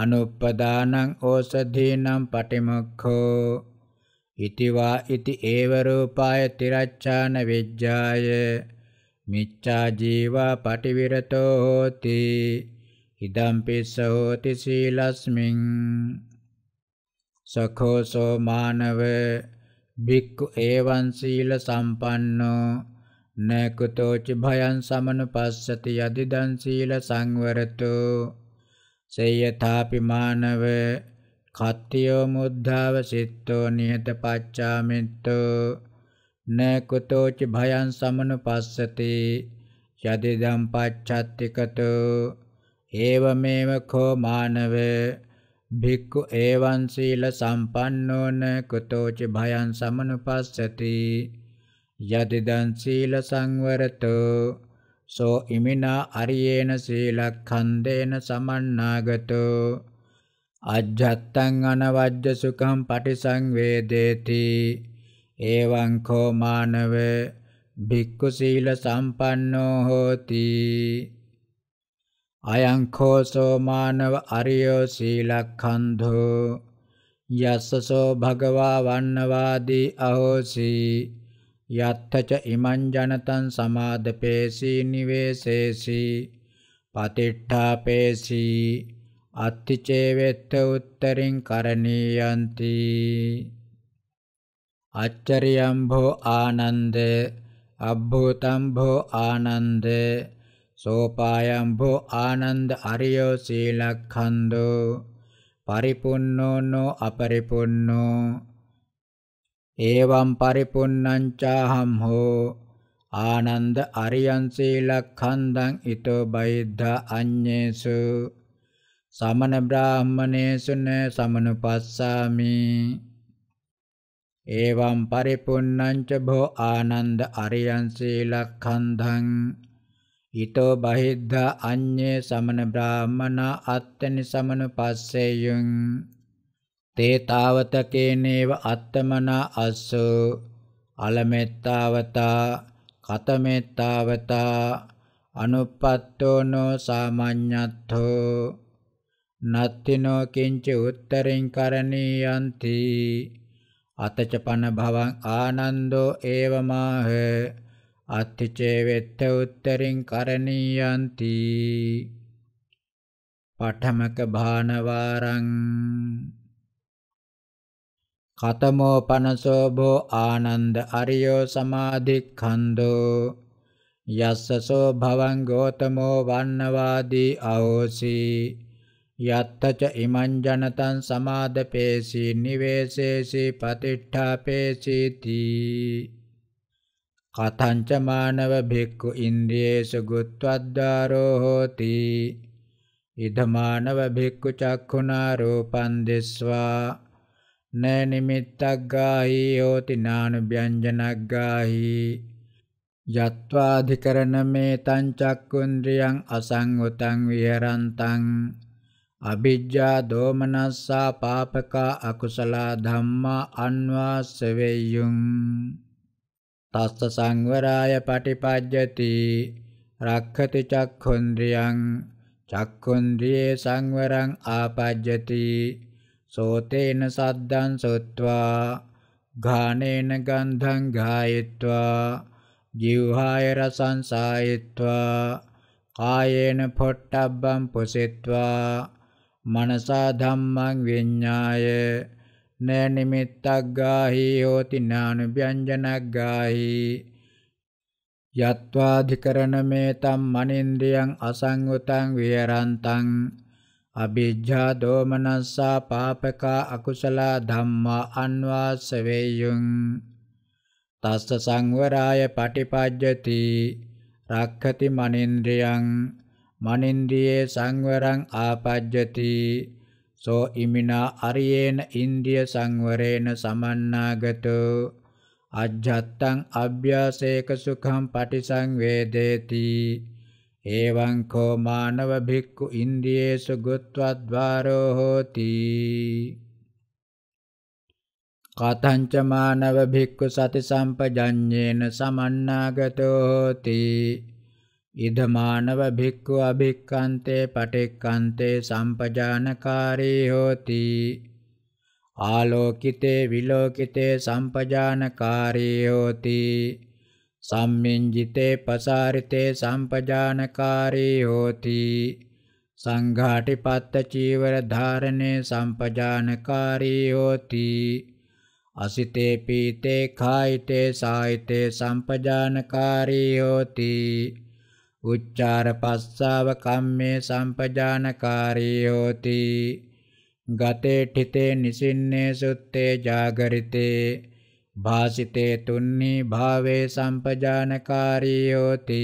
අනුප්පදානං ඕසධීනම් පටිමුක්ඛෝ ඉතිවා ඉති ඒව රූපාය තිරච්ඡාන විජ්ජාය මිච්ඡා ජීවා පටිවිරතෝ හෝති ඉදම් පිස්ස හෝති සීලස්මින් සඛෝසෝ මානව භික්ඛු එවං සීල සම්පන්නෝ නකුතෝච භයං සමනුපස්සති යදිදං සීල සංවරතු සේයථාපි මානව කත්තියෝ මුද්ධාව සිත්තෝ නිහත පච්චාමිත්තෝ නකුතෝච භයං සමනුපස්සති යදිදං පච්චත්තිකතෝ ඒවමේව කෝ මානව භික්ඛු එවං සීල සම්පන්නෝන කුතෝච භයං සමනුපස්සති යදිදං සීල සංවරතෝ සෝ ඉමිනා අරියේන සීලක්ඛන්දේන සමන්නාගතෝ අජ්ජත්තං අනවජ්ජ සුඛං පටිසංවේදේති එවං කෝ මානව භික්ඛු සීල සම්පන්නෝ හෝති අයං කෝ සෝ මානව අරියෝ සීලක්ඛන්ධෝ යස්සසෝ භගවා වන්නවාදී අහෝසී යත්තච ඉමං ජනතං සමාදපේසී නිවේසේසී පතිට්ඨාපේසී අත්තිචේවෙත්ත උත්තරින් කරණීයන්ති අච්චරියම්භෝ ආනන්ද අබ්භූතම්භෝ ආනන්ද සෝපායම්භෝ ආනන්ද අරියෝ සීලක්ඛන්தோ පරිපුන්නෝ නො අපරිපුන්නෝ ඒවම් පරිපුන්නං චාහම් හෝ ආනන්ද අරියං සීලඛන්දං ඊතෝ බයිද්ධා අඤ්ඤේසු සමන බ්‍රාහමණේසුන සමනුපස්සාමි එවං පරිපුන්නං ච භෝ ආනන්ද අරියං සීලඛන්දං ඊතෝ බහිද්ධා අඤ්ඤේ සමන බ්‍රාහමනා අත්තනි සමනුපස්සේයං තේ තාවතකේනේව අත්තමනා අස්සෝ අලමෙත්තාවතා කතමෙත්තාවතා අනුපත්තෝනෝ සාමඤ්ඤත්ථෝ නත්තිනෝ කිංච උත්තරින් කරණීයන්ති අතච පන භවං ආනන්දෝ ඒවමාහ අත්තිචේ වෙත්ත උත්තරින් කරණීයන්ති පඨමක භානවාරං කතමෝ පනසෝ භෝ ආනන්ද අරියෝ සමාධික්ඛන්தோ යස්සසෝ භවං ගෝතමෝ වන්නවාදී අහෝසි යත්තච ඉමං ජනතං සමාදපේසි නිවේසේසි පතිට්ඨාපේසිති කතංච මානව භික්ඛු ඉන්ද්‍රියේසු ගුත්වද්දාරෝ හෝති ඉද මානව භික්ඛු චක්ඛුනා රූපං දිස්වා න නිමිත්තක් ගාහි යෝති නානුභ්‍යංජනක් ගාහි යත්වාධිකරණ මේ තං චක්කුන්ද්‍රියං අසංගතං විහරන්තං අභිජ්ජා දෝමනස්සා පාපකා අකුසල ධම්මා අන්වාස්සවේයුම් තස්ස සංවරාය පටිපජ්ජති රක්ඛති චක්ඛුන්ද්‍රියං චක්ඛුන්ද්‍රියේ සංවරං ආපජ්ජති සෝතේන සද්දං සොත්වා ඝානේන ගන්ධං ගායත්වා ජීවහාය රසං සායත්වා කායේන පොට්ටබ්බං පොසෙත්වා මනසා ධම්මං විඤ්ඤාය න නිමිත්තක් ගාහි හෝති නානුභ්‍යංජනක් ගාහි යත්වාධිකරණ මේ තම් මනින්ද්‍රියං අසංගතං විහරන්තං අභිජ්ජා දෝමනස්සා පාපකා අකුසල ධම්මා අන්වාස වේයුං තස්ස සංවරාය පටිපජ්ජති රක්ඛති මනින්ද්‍රියං මනින්ද්‍රියේ සංවරං ආපජ්ජති සෝ ඉමිනා අරියේන ඉන්ද්‍රිය සංවරේන සමන්නාගතෝ අජ්ජත්තං අභ්‍යාසේක සුඛං පටිසංවේදේති एवं को मानवभिक्खु इन्द्रियेषु गुत्वाद्वारो होति कथञ्च मानवभिक्खु सति सम्पजन्येन समन्नागतो होति इदमानवभिक्खु अभिक्खन्ते पठिक्खन्ते सम्पजानकारी होति आलोकिते विलोकिते सम्पजानकारी होति සම්මින්ජිතේ පසාරිතේ සම්පජානකාරී හෝති සංඝාටිපත්ත චීවර ධාරණේ සම්පජානකාරී හෝති අසිතේ පීතේ කායිතේ සායිතේ සම්පජානකාරී හෝති උච්චාර පස්සාව කම්මේ සම්පජානකාරී හෝති ගතේ ඨිතේ නිසින්නේ සුත්තේ జాగරිතේ භාසිතේ තුන්නි භාවේ සම්පජානකාරීයෝති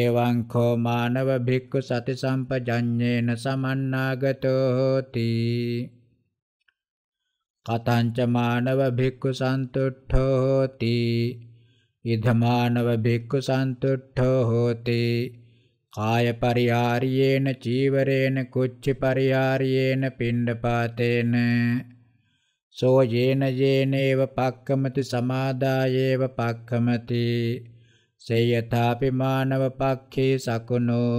එවං කෝ මානව භික්ඛු සති සම්පජඤ්ඤේන සමන්නාගතෝ හෝති කතංච මානව භික්ඛු සන්තුට්ඨෝ හෝති ඉදමානව භික්ඛු සන්තුට්ඨෝ හෝති කාය පරිහාරියේන චීවරේන කුච්ච පරිහාරියේන පිණ්ඩපාතේන සෝ යේන යේනේව පක්කමති සමාදායේව පක්කමති සේයථාපි මානව පක්ඛේ සකුණෝ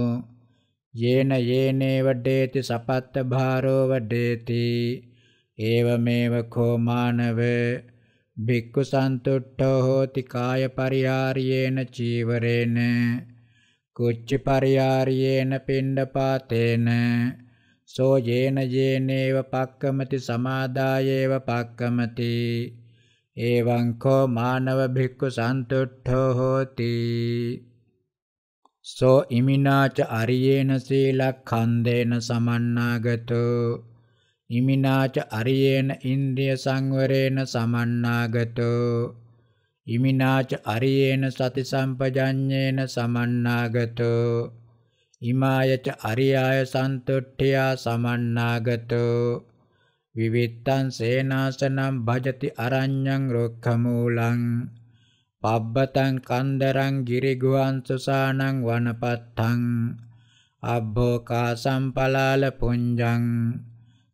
යේන යේනේව ඩේති සපත්ත භාරෝ වඩේති ඒවමේව කෝ මානව භික්ඛු සන්තුට්ඨෝ හෝති කාය පරිහාරියේන චීවරේන කුච්ච පරිහාරියේන පිණ්ඩපාතේන සෝ යේන යේනේව පක්කමති සමාදායේව පක්කමති එවං කෝ මානව භික්ඛු සන්තුට්ඨෝ හෝති සෝ ඉමිනාච අරියේන සීලඛන්දේන සමන්නාගතෝ ඉමිනාච අරියේන ඉන්ද්‍රිය සංවරේන සමන්නාගතෝ ඉමිනාච අරියේන සති සම්පජඤ්ඤේන සමන්නාගතෝ ඉමායච අරියාය සන්තුට්ඨියා සමන්නාගතෝ විවිත්තං සේනාසනම් භජති අරඤ්ඤං රොක්ඛමූලං පබ්බතං කන්දරං ගිරිගුවන් සුසානං වනපත්තං අබ්බෝකා සම්පලාල පුඤ්ජං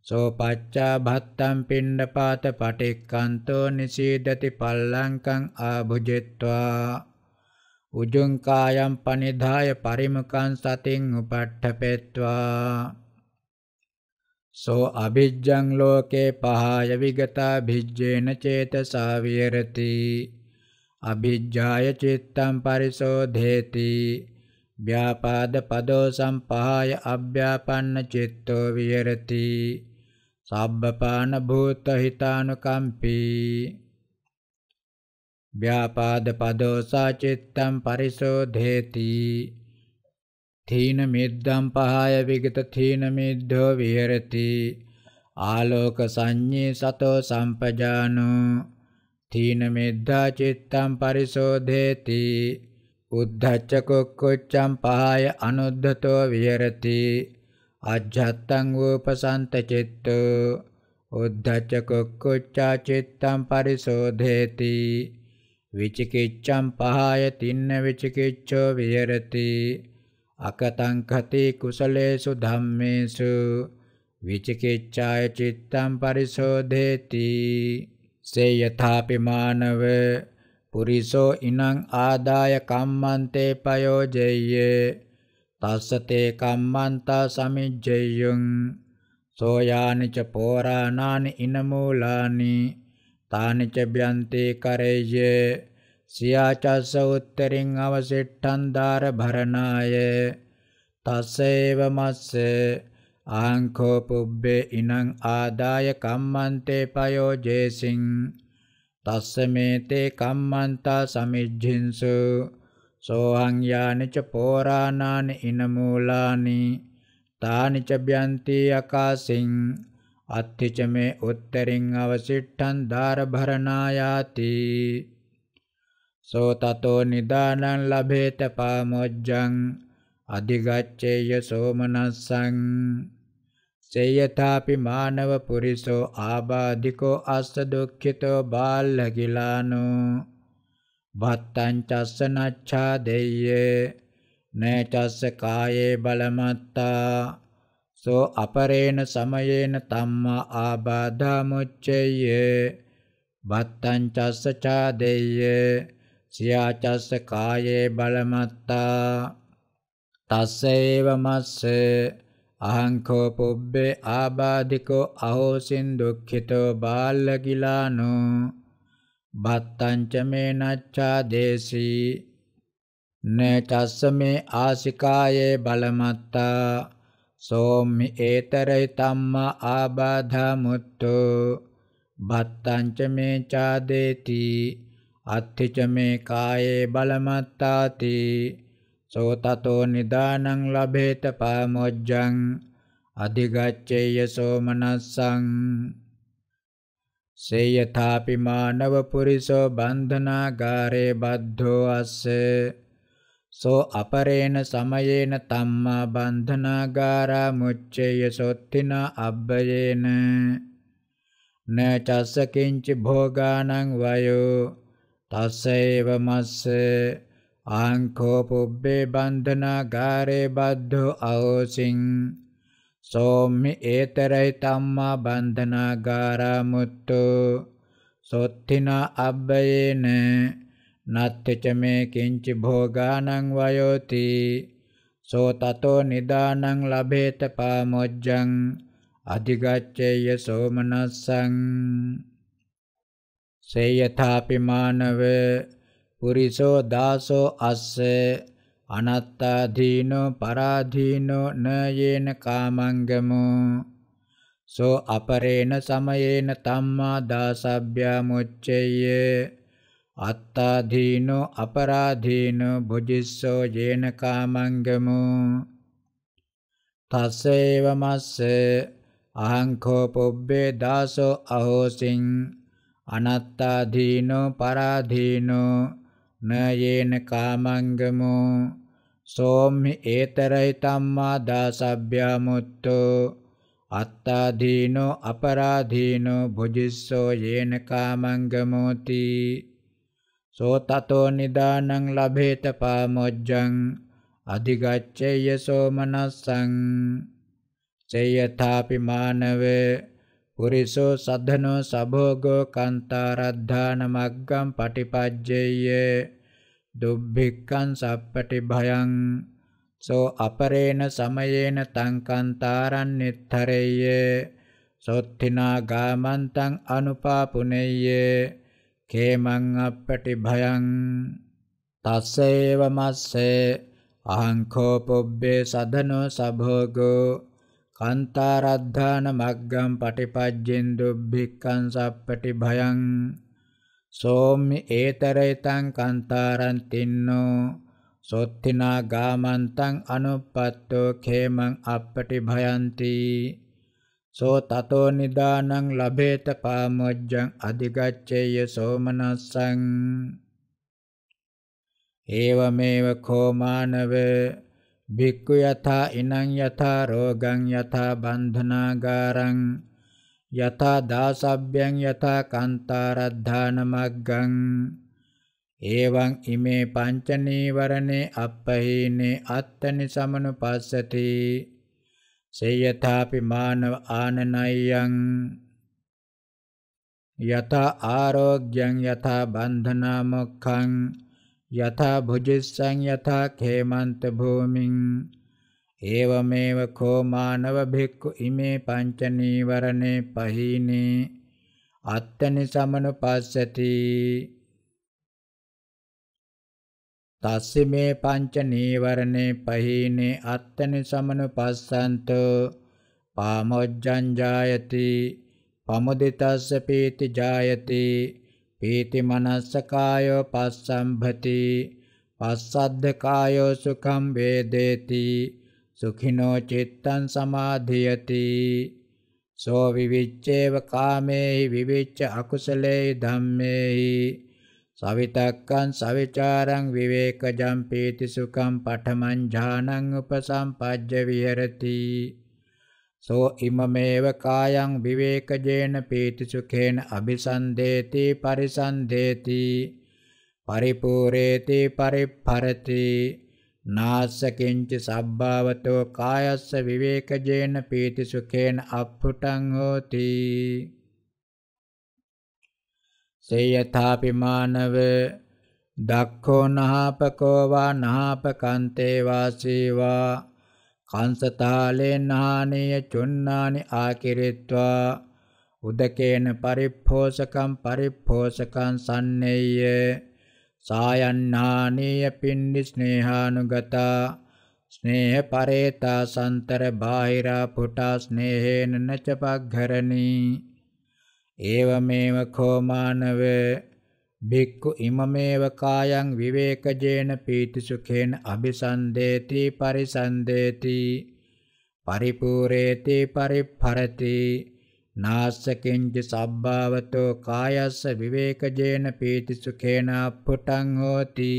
සෝපච්චා භත්තං පිණ්ඩපාත පටික්කන්තෝ නිසීදති පල්ලංකං ආභුජෙත්වා උජුං කායම් පනිදාය පරිමකං සතින් උපට්ඨපෙත්වා සෝ අභිජ්ජං ලෝකේ පහාය විගතා භිජ්ජේන චේතසා විහෙරති අභිජ්ජාය චිත්තං පරිසෝධේති ව්‍යාපාද පදෝ සම්පහාය අභ්‍යාපන්න චිත්තෝ විහෙරති සබ්බපාන භූත හිතානුකම්පී ව්‍යාපාදපදෝ සාචිත්තම් පරිසෝධේති තීන මිද්දම් පහය විගත තීන මිද්දෝ විහෙරති ආලෝක සංඤේ සතෝ සම්පජානෝ තීන මිද්දා චිත්තම් පරිසෝධේති උද්ධච්ච කුක්කුච්චම් පහය අනුද්ධතෝ විහෙරති අජ්ජත්තං උපසන්ත චිත්තෝ උද්ධච්ච කුක්කුච්චා චිත්තම් පරිසෝධේති විචිකිච්ඡම් පහය තින්න විචිකිච්ඡෝ විහෙරති අකතං කති කුසලේසු ධම්මේසු විචිකිච්ඡාය චිත්තම් පරිශෝධේති සේ යථාපි මානව පුරිසෝ ඉනං ආදාය කම්මන්තේ පයෝජෙය්‍යේ තස්සතේ කම්මන්තා සමිජ්ජෙය්‍යං සෝයානි ච පෝරාණානි ඉනමූලානි තානිච බ්‍යන්තේ කරේය සියාචස්ස උත්තරින් අවසෙට්ටන් දාර භරණාය තස්සේව මස්ස ආංකෝ පුබ්බේ ඉනං ආදාය කම්මන්තේ පයෝ ජේසින් තස්සමේතේ කම්මන්තා සමිජ්ජින්සු සෝහං යානිච පෝරාණානි ඉනමූලානි තානිච බ්‍යන්ති අකාසින් අත්ථි ච මේ උත්තරින් අවසිට්ඨං ධාරභරණායාති සෝ තතෝ නිදානං ලබේත පාමොජ්ජං අධිගච්ඡේය සෝමනස්සං සේයථාපි මානව පුරිසෝ ආබාධිකෝ අස්ස දුක්ඛිතෝ බාල්ලකිලානෝ භත්තං චස්සනච්ඡා දෙය්‍යේ නේචස්ස කායේ බලමත්තා සෝ අපරේණ සමයේන තම්මා ආබාධා මුච්චේය බත්තං චස්ස ඡාදෙය සියා චස්ස කායේ බලමත්තා තස්ස ඒව මස්ස අහංකෝ පුබ්බේ ආබාධිකෝ අහෝසින් දුක්ඛිතෝ බාල්ලකිලානෝ බත්තංච මේ නච්ඡා දේසී නචස්ස මේ ආසිකායේ බලමත්තා සෝම්මි ඒතරයි තම්ම ආබාධමුත්තු බත්තංච මේ චාදේති අත්ථිච මේ කායේ බලමත්තාති සෝතතෝ නිදානං ලබේත පාමොජ්ජං අධිගච්ඡේය සෝමනස්සං සේයථාපි මානව පුරිසෝ බන්ධනාගාරේ බද්ධෝ අස්සේ සෝ අපරේණ සමයේන තම්මා බන්ධනාගාරා මුච්ඡේය සොත්තින අබ්බයේන න චස්ස කිංච භෝගානං වයෝ තස්සේව මස්සේ ආංකෝ පුබ්බේ බන්ධනාගාරේ බද්ධෝ අහෝසින් සෝම්මි ඒතරයි තම්මා බන්ධනාගාරා මුත්තෝ සොත්තින අබ්බයේන නත්ති ච මේ කිංචි භෝගානං වයෝති සෝ තතෝ නිදානං ලබේත පාමොජ්ජං අධිගච්ඡේය සෝමනස්සං සේයථාපි මානව පුරිසෝ දාසෝ අස්ස අනත්තාදීනෝ පරාදීනෝ න යේන කාමංගමෝ සෝ අපරේණ සමයේන තම්මා දාසබ්භ්‍යා මුච්චේය අත්තාදීනෝ අපරාදීනෝ බුජිස්සෝ යේන කාමංගමු තස්සේව මස්සේ අහං කෝ පොබ්බේ දාසෝ අහෝසින් අනත්තාදීනෝ පරාදීනෝ න යේන කාමංගමු සෝම්හි ඒතරයි තම්මා දාසබ්භ්‍යා මුත්තෝ අත්තාදීනෝ අපරාදීනෝ බුජිස්සෝ යේන කාමංගමෝති සෝතතෝ නිදානං ලබේත පාමොජ්ජං අධිගච්ඡේය සෝමනස්සං චේයථාපි මානවේ පුරිසෝ සද්ධනෝ සභෝගෝ කාන්තාරද්ධාන මග්ගම් පටිපජ්ජේය දුබ්භික්ඛං සප්පටි භයං සෝ අපරේණ සමයේන තං කාන්තාරං නිත්තරේය සොත්තිනා ගාමන්තං අනුපාපුනේය කේමං අපටි භයං තස්සේව මස්සේ අහං කෝ පොබ්බේ සදනෝ සභෝගෝ කාන්තාරද්ධාන මග්ගම් පටිපජ්ජෙන් දුබ්බික්ඛං සප්පටි භයං සෝම්මි ඒතරේතං කාන්තාරං තින්නෝ සොත්තිනා ගාමන්තං අනුප්පත්තෝ ඛේමං අපටි භයන්ති සෝ තතෝ නිදානං ලබේත පාමොජ්ජං අධිගච්ඡේය සෝමනස්සං ඒවමේව කෝමානව භික්ඛු යථා ඉනං යථා රෝගං යථා බන්ධනාගාරං යථා දාසබ්බයන් යථා කාන්තාරද්ධානමග්ගං එවං ඉමේ පංච නීවරණේ අපහීනේ අත්තනි සමනුපස්සති සේයථාපි මානව ආනනයං යත ආරෝග්‍යං යත බන්ධනමක්ඛං යත භුජිස්සං යත ඛේමන්ත භූමින් ඒවමේව කෝ මානව භික්ඛු ඉමේ පංච නීවරණේ පහීනේ අත්තනි සමනුපස්සති තස්සිමේ පංච නීවරණේ පහීනේ අත්තනි සමනුපස්සන්තෝ පාමොජ්ජං ජායති පමුදිතස්ස පීති ජායති පීති මනස්ස කායෝ පස්සම්භති පස්සද්ධ කායෝ සුඛම් වේදේති සුඛිනෝ චිත්තං සමාධියති සෝ විවිච්ඡේව කාමේහි විවිච්ඡ අකුසලේහි ධම්මේහි සවිතක්කං සවිචාරං විවේකජං පීති සුඛං පඨමං ඥානං උපසම්පජ්ජ විහෙරති සෝ ඉමමේව කායං විවේකජේන පීති සුඛේන අபிසන්දේති පරිසන්දේති පරිපූරේති පරිපරති නාස්සකින්ච සබ්භාවතෝ කායස්ස විවේකජේන පීති සුඛේන අප්පුටං හෝති සේයථාපිමානව දක්ඛෝ නහපකෝ වා නහපකන්තේ වාසීවා කංසතාලේන හානීය චුන්නානි ආකිරිත්වා උදකේන පරිප්පෝසකම් පරිප්පෝසකං සන්නේය සායන්නානීය පින්ඩි ස්නේහානුගතා ස්නේහ පරේතා සන්තර බාහිරා පුටා ස්නේහේන නච පග්ඝරණී ඒවමේව කෝමානව භික්ඛු ඉමමේව කායං විවේකජේන පීතිසුඛේන අபிසන්දේති පරිසන්දේති පරිපූරේති පරිපරති නාස්සකින්ජ සබ්භාවතෝ කායස්ස විවේකජේන පීතිසුඛේන පුටං හෝති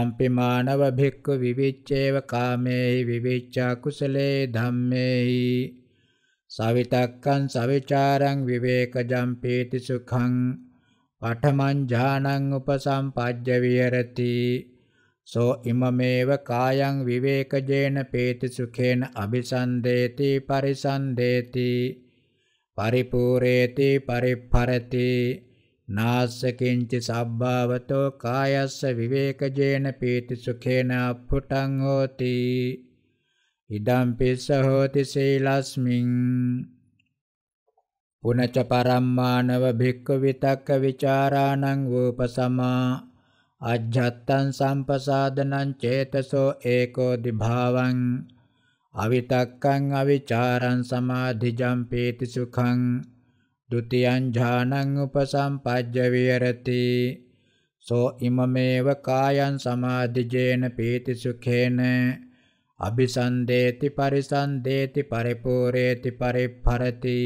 යම්පි මානව භික්ඛු විවිච්ඡේව කාමේහි විවිච්ඡා කුසලේ ධම්මේහි සවිතක්කං සවිචාරං විවේකජම් පීති සුඛං පඨමං ඥානං උපසම්පජ්ජ විහෙරති සෝ ඉමමේව කායං විවේකජේන පීති සුඛේන අபிසන්දේති පරිසන්දේති පරිපූරේති පරිපරති නාස්සකින්ච සබ්භාවතෝ කායස්ස විවේකජේන පීති සුඛේන අපුටං හෝති ඉදම්පිස්ස හෝති සීලස්මින් පුනච පරම්මානව භික්ඛු විතක්ක ਵਿਚාරාණං වූපසමා අජ්ජත්තං සම්පසාදනං චේතසෝ ඒකෝ දිභාවං අවිතක්කං අවිචාරං සමාධිජම් පීති සුඛං ဒ ුතියං ඥානං උපසම්පජ්ජ විහෙරති සෝ ඉමමේව කායං සමාධිජේන පීති සුඛේන අபிසන්දේති පරිසන්දේති පරිපූර්ණේති පරිපරති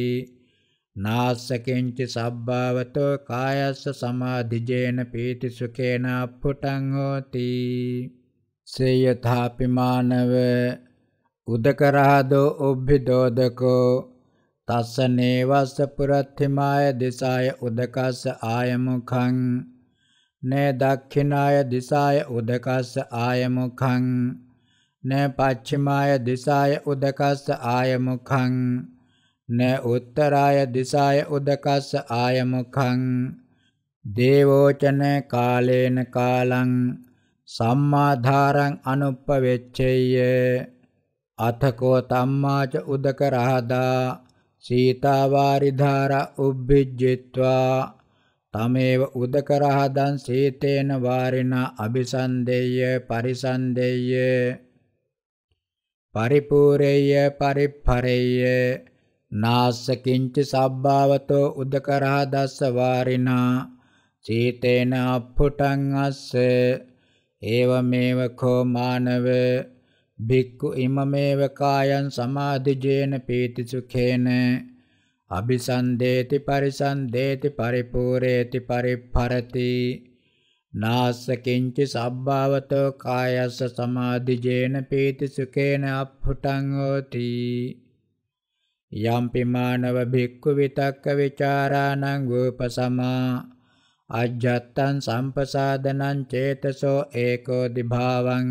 නාස්සකින්ච සබ්බවතෝ කායස්ස සමාධිජේන පීති සුඛේන අපුටං හෝති සේයථාපි මානව උදකරාදෝ ඔබ්බිදෝදකෝ තස්ස නේවස්ස පුරත්තිමාය දිසාය උදකස්ස ආයමුඛං නේ දක්ඛිනාය දිසාය උදකස්ස ආයමුඛං න පච්චිමාය දිසාය උදකස්ස ආයමුඛං න උත්තරාය දිසාය උදකස්ස ආයමුඛං දේවෝචන කාලේන කාලං සම්මාධාරං අනුප්පවෙච්චෙය්‍ය අතකෝ තම්මාච උදක රහදා සීතාවාරිධාර උබ්බිජ්ජිත්වා තමේව උදක රහදන් සීතේන වාරිනා අபிසන්දේය පරිසන්දේය පරිපූරේය පරිප්පරේය නාසකින්ච සබ්භාවතෝ උදකරහ දස්ස වාරිනා චීතේන අප්පුටං අස්ස ඒවමේව කෝ මානව භික්ඛු ඉමමේව කායං සමාධිජේන පීති සුඛේන අபிසන්දේති පරිසන්දේති පරිපූරේති පරිප්පරති නාස්සකින්චි සබ්භාවතෝ කායස්ස සමාධිජේන පීති සුකේන අප්පුටං හෝති යම්පි මානව භික්ඛු විතක්ක ਵਿਚාරාණං උපසමා අජ්ජත්තං සම්පසාදනං චේතසෝ ඒකෝ දිභාවං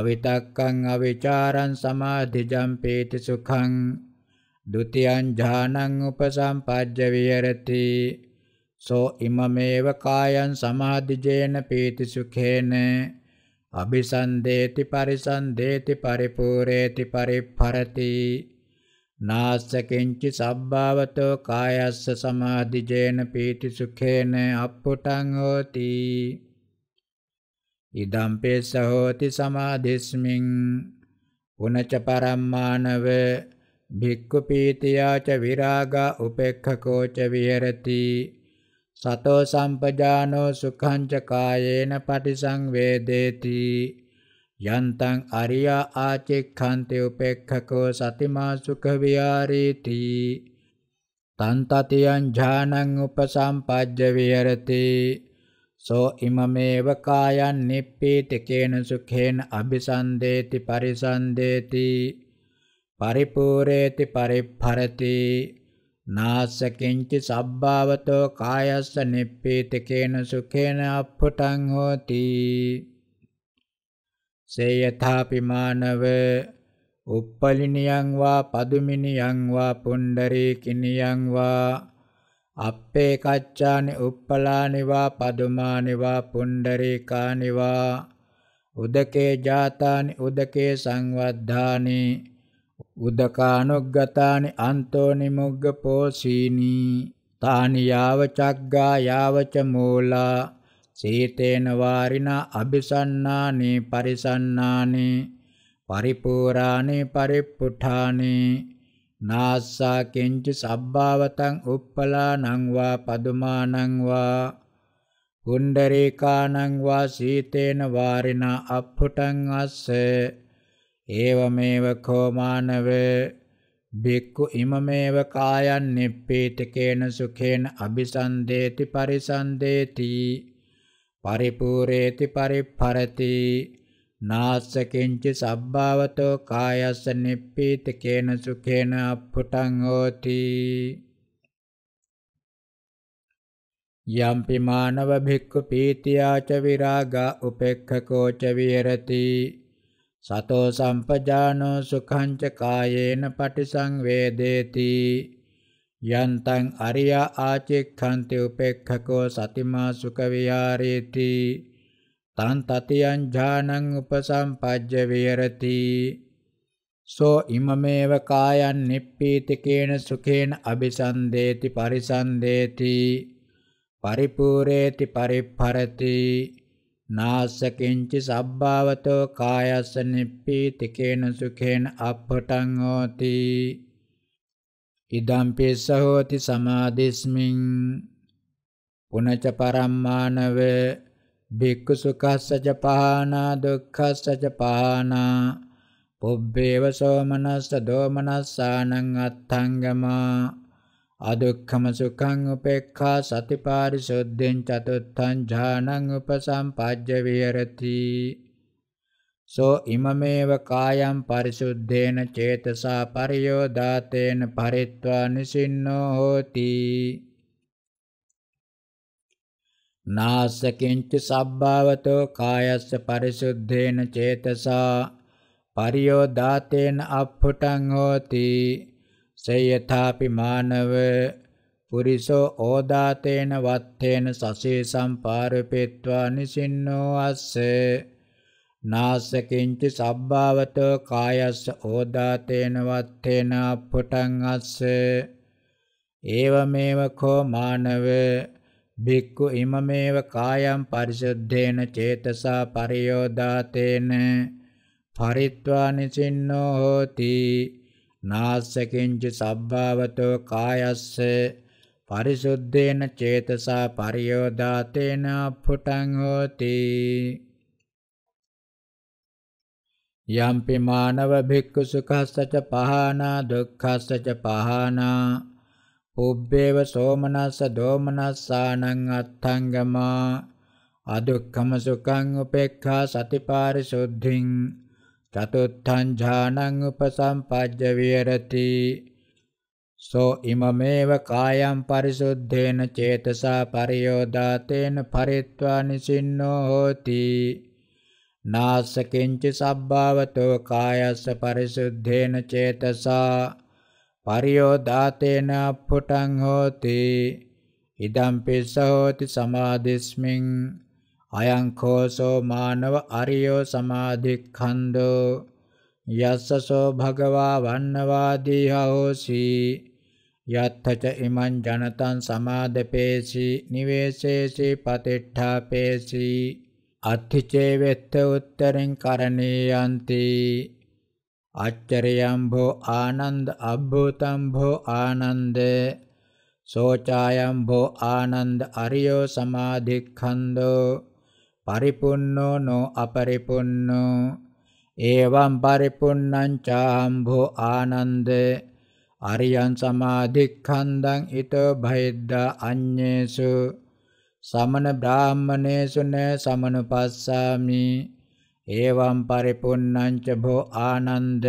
අවිතක්කං අවිචාරං සමාධිජම් පීති සුඛං ဒ ුතියං ඥානං උපසම්පජ්ජ විහෙරති සෝ ඉමමේව කායන් සමාධිජේන පීති සුඛේන අபிසන්දේති පරිසන්දේති පරිපූර්ණේති පරිපරති නාස්ස කිංචි සබ්භාවතෝ කායස්ස සමාධිජේන පීති සුඛේන අප්පුටං හෝති ඉදම් පේස හෝති සමාධිස්මින් පුනච පරම්මානව භික්ඛු පීතියාච විරාගා උපේක්ඛකෝච විහෙරති සතෝ සම්පජානෝ සුඛංච කායේන පටිසංවේදේති යන්තං අරියා ආචෙක්ඛන්තේ උපේක්ඛකෝ සතිමා සුඛ විහාරීති තන්තතියං ඥානං උපසම්පජ්ජ විහෙරති සෝ ඉමමේව කායන් නිප්පීති කේන සුඛේන අபிසන්දේති පරිසන්දේති පරිපූර්ණේති පරිපරති නාසකෙන්චි සබ්භාවතෝ කායස්ස නිප්පීතකේන සුඛේන අප්පුටං හෝති සේයථාපි මානව උප්පලිනියං වා පදුමිනියං වා පුණ්ඩරීකිනියං වා අප්පේ කච්චානි උප්පලානි වා පදුමානි වා පුණ්ඩරීකානි වා උදකේ ජාතානි උදකේ සංවද්ධානි උදකානුග්ගතානි අන්තෝ නිමුග්ග පෝසීනී තානි යාව චග්ගා යාවච මූලා සීතේන වාරිනා අபிසන්නානේ පරිසන්නානේ පරිපූරානේ පරිපුඨානේ නාස්සා කෙන්ච සබ්භාවතං උප්පලානං වා පදුමානං වා පුණ්ඩරීකානං වා සීතේන වාරිනා අප්පුටං අස්සේ ඒවමේව කෝමානව බික්කු ඉමමේව කායන් නිප්පීතකේන සුඛේන අபிසන්දේති පරිසන්දේති පරිපූරේති පරිපරති නාස්සකින්ච සබ්භාවතෝ කායස්ස නිප්පීතකේන සුඛේන අප්පුටං හෝති යම්පි මානව භික්ඛු පීතියාච විරාගා උපේක්ඛකෝච විහෙරති සතෝ සම්පජානෝ සුඛං ච කායේන පටිසංවේදේති යන්තං අරිය ආචික්ඛන්ති උපේක්ඛකෝ සතිමා සුඛ විහාරේති තං තතියං ඥානං උපසම්පජ්ජ විහෙරති සෝ ඉමමේව කායන් නිප්පීතිකේන සුඛේන අபிසන්දේති පරිසන්දේති පරිපූර්ණේති පරිපරති නාසකෙන්චි සබ්භාවතෝ කායස්ස නිප්පීති කේන සුඛේන අප්පටං හෝති ඉදම් පිස්සහෝති සමාදිස්මින් පුනච පරම්මානව භික්ඛු සුඛස්සජ පහනා දුක්ඛස්සජ පහනා පුබ්බේව සෝමනස්ස දෝමනස්සානං අත්ථංගමා අදුක්ඛම සුඛං උපේක්ඛා සතිපාරිශුද්ධෙන් චතුත්ථං ඥානං උපසම්පජ්ජ විහෙරති සෝ ඉමමේව කායම් පරිශුද්ධේන චේතසා පරියෝදාතේන පරිත්වා නිසින්නෝ හෝති නාසකින්ච සබ්භාවතෝ කායස්ස පරිශුද්ධේන චේතසා පරියෝදාතේන අප්පුටං හෝති සේයථාපි මානව පුරිසෝ ඕදාතේන වත්තේන සසේ සම්පාරපෙත්වා නිසින්නෝ අස්ස නාසකින්ච සබ්භාවතෝ කායස්ස ඕදාතේන වත්තේන අපොටං අස්ස ඒවමේව කෝ මානව භික්ඛු ඉමමේව කායම් පරිශුද්ධේන චේතසා පරියෝදාතේන පරිත්වා නිසින්නෝ හෝති නාස්සකින්ච සබ්භාවතෝ කායස්ස පරිසුද්ධේන චේතසා පරියෝදාතේන පුටං හෝති යම්පි මානව භික්ඛු සුඛස්සච පහනා දුක්ඛස්සච පහනා පුබ්බේව සෝමනස්ස දෝමනස්සානං අත්ථංගමා අදුක්ඛම සුඛං උපේක්ඛා සතිපාරිශුද්ධින් චතුත්ථං ඥානං උපසම්පජ්ජ විහෙරති සෝ ඉමමේව කායම් පරිසුද්ධේන චේතසා පරියෝදාතේන පරිත්වා නිසින්නෝ හෝති නාසකින්ච සබ්භාවතෝ කායස්ස පරිසුද්ධේන චේතසා පරියෝදාතේන අප්පුටං හෝති ඉදම් පිස්ස හෝති සමාදිස්මින් අයංකෝසෝ මානව අරියෝ සමාධික්ඛන්‍தோ යස්සසෝ භගවා වන්නවාදීහෝසි යත්තච ඉමං ජනතං සමාදපේසි නිවේසේසි පතිට්ඨාපේසි අත්ථිචේවෙත්ත උත්තරින් කරණීයන්ති අච්චරයම්භෝ ආනන්ද අබ්බූතම්භෝ ආනන්දේ සෝචායම්භෝ ආනන්ද අරියෝ සමාධික්ඛන්‍தோ පරිපුන්නෝ නෝ අපරිපුන්නෝ එවං පරිපුන්නං චාම්භෝ ආනන්ද අරියං සමාධික්ඛන්දං ඊතෝ භයද්දා අඤ්ඤේසු සමන බ්‍රාහ්මණේසු න සමනුපස්සාමි එවං පරිපුන්නං ච භෝ ආනන්ද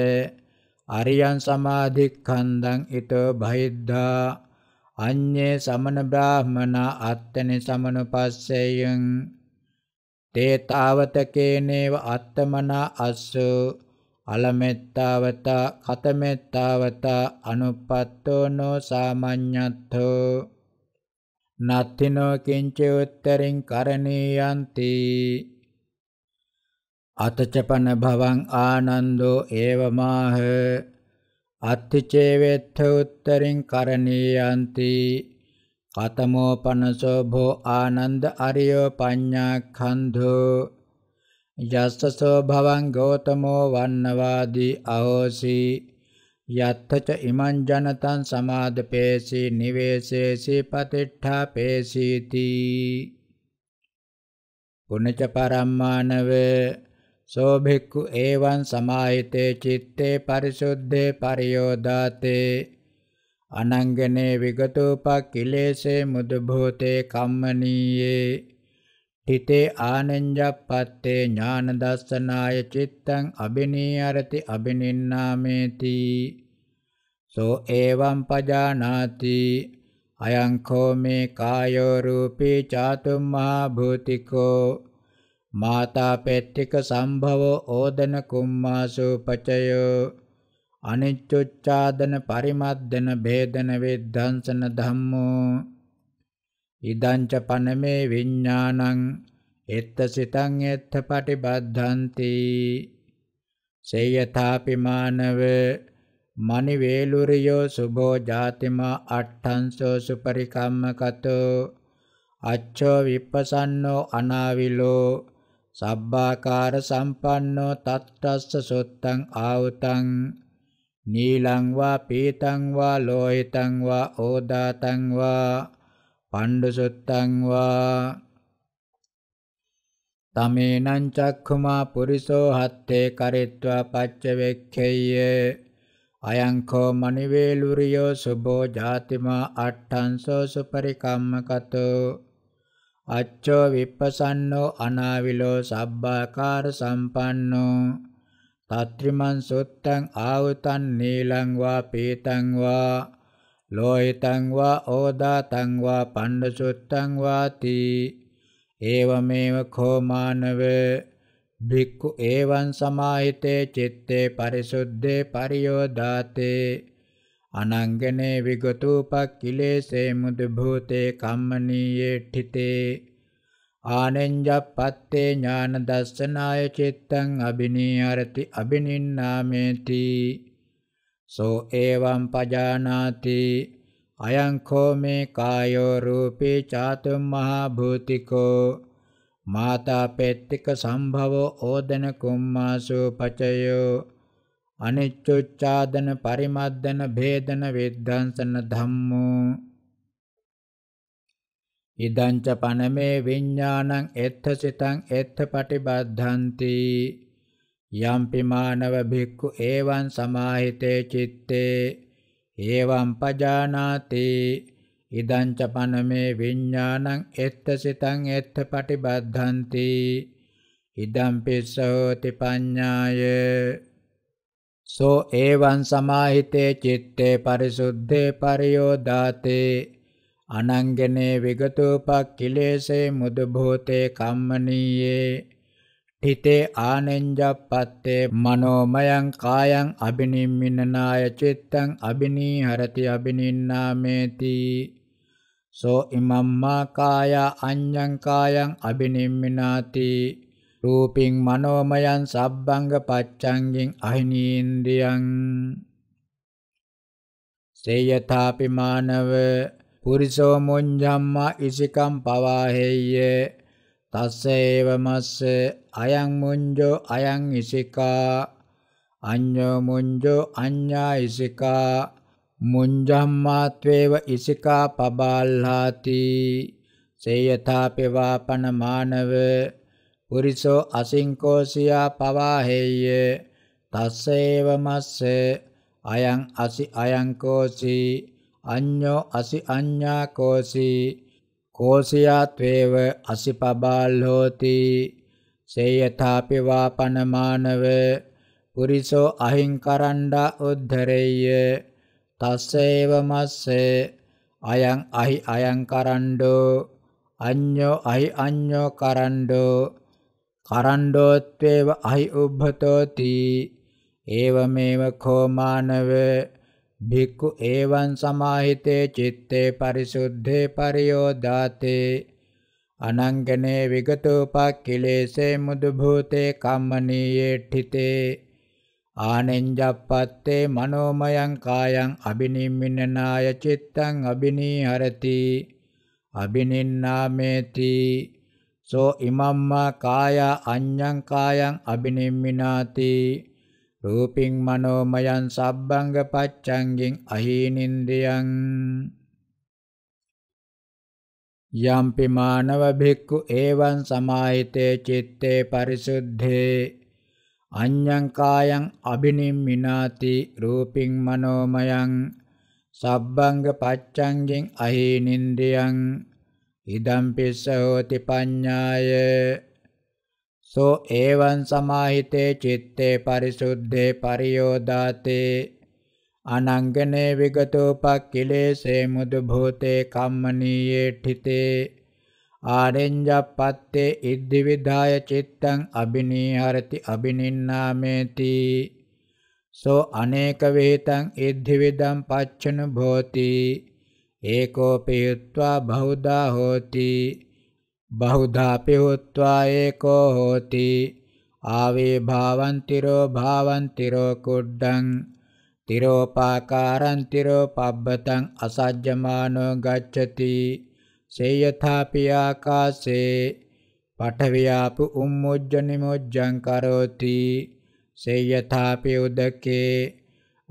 අරියං සමාධික්ඛන්දං ඊතෝ භයද්දා අඤ්ඤේ සමන බ්‍රාහ්මනා අත්තනි සමනුපස්සේයං තේතාවතකේනේව අත්තමනා අස්සු අලමෙත්තාවත කතමෙත්තාවත අනුපත්තෝ නෝ සාමඤ්ඤත්ථෝ නත්තිනෝ කිංච උත්තරින් කරණීයන්ති අතචපන භවං ආනන්දෝ ඒවමාහ අත්තිචේවෙත්ථ උත්තරින් කරණීයන්ති කතමෝ පනසෝ භෝ ආනන්ද අරියෝ පඤ්ඤාඛන්‍ධෝ යස්සසෝ භවං ගෝතමෝ වන්නවාදී අහෝසි යත්තච ඉමං ජනතං සමාදපේසි නිවේසේසි පතිට්ඨාපේසීති පුනච පරම්මානවේ සෝ භික්ඛු එවං සමාහිතේ චිත්තේ පරිසුද්ධේ පරියෝදාතේ අනංගනේ විගතෝපක්ඛිලේසේ මුදභූතේ කම්මනීයේ තිතේ ආනෙන්ජප්පත්තේ ඥාන දස්සනාය චිත්තං අබිනීයරති අබිනින්නාමේති සෝ එවං පජානාති අයං කෝ මේ කායෝ රූපී චාතුම් මහා භූතිකෝ මාතා පෙත්තික සම්භවෝ ඕදන කුම්මාසෝ පචයෝ අනිච්චොච්ඡාදන පරිමද්දන ભેදන වේද්දංසන ධම්මෝ ඉදංච පනමේ විඥානං එත්ත සිතං එත්ත පටිබද්ධಂತಿ සේයථාපි මානව මනි වේලුරියෝ සුභෝ ජාතිමා අට්ඨංසෝ සුපරිකම්මකතෝ අච්ඡෝ විප්පසන්නෝ අනාවිලෝ සබ්බාකාර සම්පන්නෝ තත්ත්වස්ස සොත්තං ආවතං නීලං වා පීතං වා ලෝහිතං වා ඕදාතං වා පණ්ඩුසුත්තං වා තමේනං චක්ඛුමා පුරිසෝ හත්තේ කරිත්වා පච්ච වෙක්ඛෙය්‍ය අයංකෝ මනිවේලුරියෝ සුබෝ ජාතිමා අට්ඨංසෝ සුපරිකම්මකතෝ අච්චෝ විප්පසන්නෝ අනාවිලෝ සබ්බාකාර සම්පන්නෝ තත්‍රිමන් සොත්තං ආවතං නීලං වා පීතං වා ලෝහිතං වා ඕදාතං වා පණ්ඩසොත්තං වාති ඒවමේව කෝමානව භික්ඛු ඒවං සමාහිතේ චitte පරිසුද්ධේ පරියෝදාතේ අනංගනේ විගතූපක් කිලේසේ මුදු භූතේ කම්මනීයේ ඨිතේ ආනෙන්ජප්පත්තේ ඥාන දස්සනාය චිත්තං අබිනීහරති අබිනින්නාමේති සෝ එවං පජානාති අයං කෝ මේ කායෝ රූපේ චාතුම් මහා භූතිකෝ මාතා පෙත්තික සම්භවෝ ඕදන කුම්මාසෝ පචයෝ අනිච්චුච්ඡාදන පරිමද්දන භේදන විද්ධාංසන ධම්මෝ ඉදංච පනමේ විඤ්ඤාණං එත්ථ සිතං එත්ථ පටිබද්ධಂತಿ යම්පි මානව භික්ඛු එවං සමාහිතේ චitte එවං පජානාති ඉදංච පනමේ විඤ්ඤාණං එත්ථ සිතං එත්ථ පටිබද්ධಂತಿ ඉදං පිස්සෝති පඤ්ඤාය සෝ එවං සමාහිතේ චitte පරිසුද්ධේ පරියෝදාතේ අනංගනේ විගතෝපක් කිලේසේ මුදභූතේ කම්මනීයේ හිතේ ආනෙන්ජප්පත්තේ මනෝමයං කායං අබිනිම්මිනනාය චිත්තං අබිනීහරති අබිනින්නාමේති සෝ ඉමම්මා කාය අඤ්ඤං කායං අබිනිම්මිනාති රූපින් මනෝමයන් සබ්බංග පච්ඡංගින් අහිනීන්ද්‍රියං සේයථාපි මානව පුරිසෝ මුඤ්ඤම්මා ඉසිකම් පවාහෙය්‍ය තස්සේවමස්ස අයං මුඤ්ජෝ අයං ඉසිකා අඤ්ඤෝ මුඤ්ජෝ අඤ්ඤා ඉසිකා මුඤ්ජම්මාත්වේව ඉසිකා පබාල්හාති සේයථාපිවාපන මානව පුරිසෝ අසින්කෝසියා පවාහෙය්‍ය තස්සේවමස්ස අයං අසි අයං කෝසී අඤ්ඤෝ අසි අඤ්ඤා කෝසි කෝසියාත්වේව අසිපබාල්හෝති සේයථාපි වාපනමානව පුරිසෝ අහිංකරණ්ඩා උද්ධරෙය්‍ය තස්සේව මස්සේ අයං අහි අයං කරණ්ඩෝ අඤ්ඤෝ අහි අඤ්ඤෝ කරණ්ඩෝ කරණ්ඩෝත්වේව අහි උබ්බතෝති ඒවමේව කෝමානව භික්ඛු ඒවං සමාහිතේ චිත්තේ පරිසුද්ධේ පරියෝදාතේ අනංගනේ විගතෝපක්ඛිලේසේ මුදු භූතේ කම්මනීයේඨිතේ ආනෙන්ජප්පත්තේ මනෝමයං කායං අබිනිම්මිනාය චිත්තං අබිනීහරති අබිනින්නාමේති සෝ ඉමම්මා කාය අඤ්ඤං කායං අබිනිම්මිනාති රූපින් මනෝමයං සබ්බංග පච්ඡංගෙන් අහීනින්ද්‍රියං යම්පි මානව භික්ඛු එවං සමාහිතේ චිත්තේ පරිසුද්ධේ අඤ්ඤං කායං අබිනිම්මිනාති රූපින් මනෝමයං සබ්බංග පච්ඡංගෙන් අහීනින්ද්‍රියං ඉදම් පිස්ස හෝති පඤ්ඤාය සෝ ඒවං සමාහිතේ චිත්තේ පරිසුද්ධේ පරියෝදාතේ අනංගනේ විගතෝපක්ඛිලේසේ මුදු භූතේ කම්මනීයේ ඨිතේ ආරෙන්ජප්පත්තේ ඉද්ධි විදාය චිත්තං අබිනීහරති අබිනින්නාමේති සෝ අනේක වේතං ඉද්ධි විදම් පච්චන භෝති ඒකෝපේත්වා බහුදා හෝති बहुधापि हुत्वा एको होति आविर्भावन्तिरो भावन्तिरो कुड्डं तिरोपाकारं तिरोपब्बतम् असज्जमानो गच्छति से यथापि आकाशे पठव्यापु उम्मुज्जनिमुज्जं करोति से यथापि उदके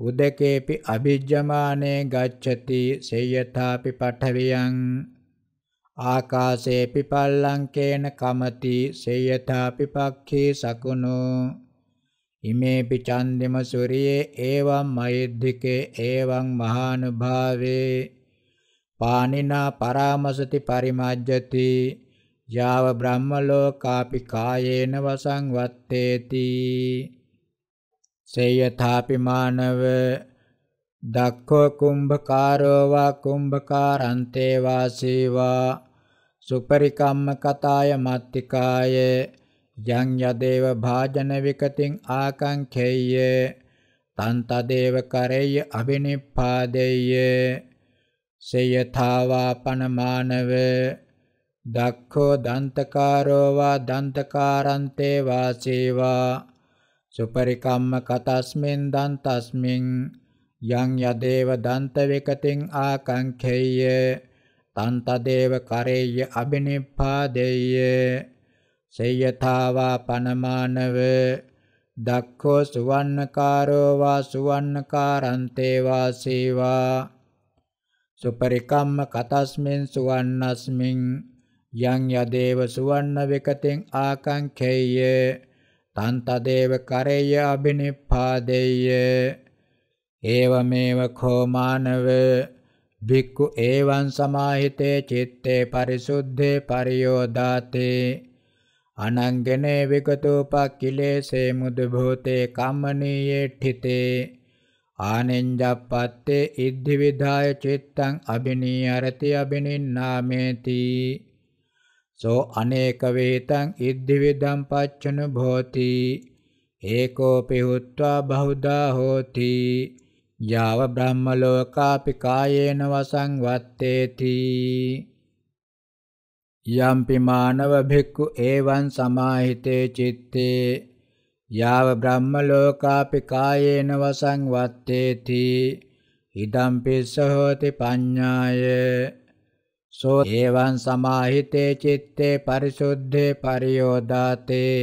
उदकेऽपि अभिज्यमाने गच्छति से यथापि पठव्यं ආකාසේ පිපල්ලංකේන කමති සේයතා පිපක්ඛේ සකුණෝ ඉමේ පිචන්දම සූරියේ එවං මයද්දිකේ එවං මහානුභාවේ පානිනා පරාමසති පරිමාජ්ජති යාව බ්‍රහ්මලෝකාපි කායේන වසං වත්තේති සේයථාපි මානව දක්ඛෝ කුම්භකාරෝ වා කුම්භකාරන්තේ වාසීවා සුපරිකම්ම කතාය මත්තිකාය යං යදේව භාජන විකතින් ආකංඛේය තන්තදේව කරේය අබිනිප්පාදේය සේයථාවා පනමානව දක්ඛෝ දන්තකාරෝ වා දන්තකාරන්තේ වාසේවා සුපරිකම්ම කතස්මෙන් දන්තස්මින් යං යදේව දන්ත විකතින් ආකංඛේය තන්තදේව කරේය අබිනිප්පාදේය සේයථාවා පනමානව දක්ඛෝ සුවන්නකාරෝ වා සුවන්නකාරන්තේ වාසීවා සුපරිකම්ම කතස්මෙන් සුවන්නස්මින් යං යදේව සුවන්න විකතෙන් ආකංඛේය තන්තදේව කරේය අබිනිප්පාදේය ඒවමේව කෝමානව භික්ඛු ඒවං සමාහිතේ චිත්තේ පරිසුද්ධේ පරියෝදාතේ අනංගනේ විකතෝපක්ඛිලේසේ මුදු භූතේ කම්මනීයේ ඨිතේ ආනෙන්ජප්පත්තේ ඉද්ධි විධාය චිත්තං අබිනීයරති අබිනින්නාමේති සෝ අනේක වේතං ඉද්ධි විදම් පච්චන භෝති ඒකෝපි හුත්වා බහුදා හෝති යාව බ්‍රහ්ම ලෝකාපි කායේන වසං වත්තේති යම්පි මානව භික්ඛු එවං සමාහිතේ චitte යාව බ්‍රහ්ම ලෝකාපි කායේන වසං වත්තේති ඉදම් පිස්ස හෝති පඤ්ඤාය සෝ එවං සමාහිතේ චitte පරිසුද්ධේ පරියෝදාතේ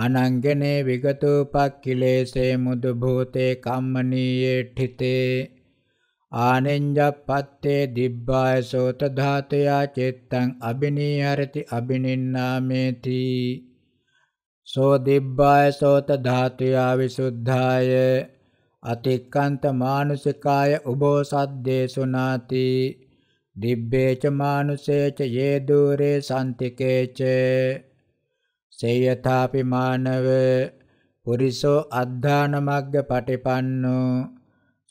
අනංගනේ විගතෝපක්ඛිලේසේ මුදු භූතේ කම්මනීයේ ඨිතේ ආනෙන්ජප්පත්තේ දිබ්බාය සෝත ධාතයා චෙත්තං අබිනීහරති අබිනින්නාමේති සෝ දිබ්බාය සෝත ධාතයා විසුද්ධාය අතික්කන්ත මානුසිකාය උබෝසත් දේශුනාති දිබ්බේච මානුසේච යේ දූරේ සම්තිකේච සේයථාපි මානව පුරිසෝ අද්ධාන මග්ග පටිපන්නෝ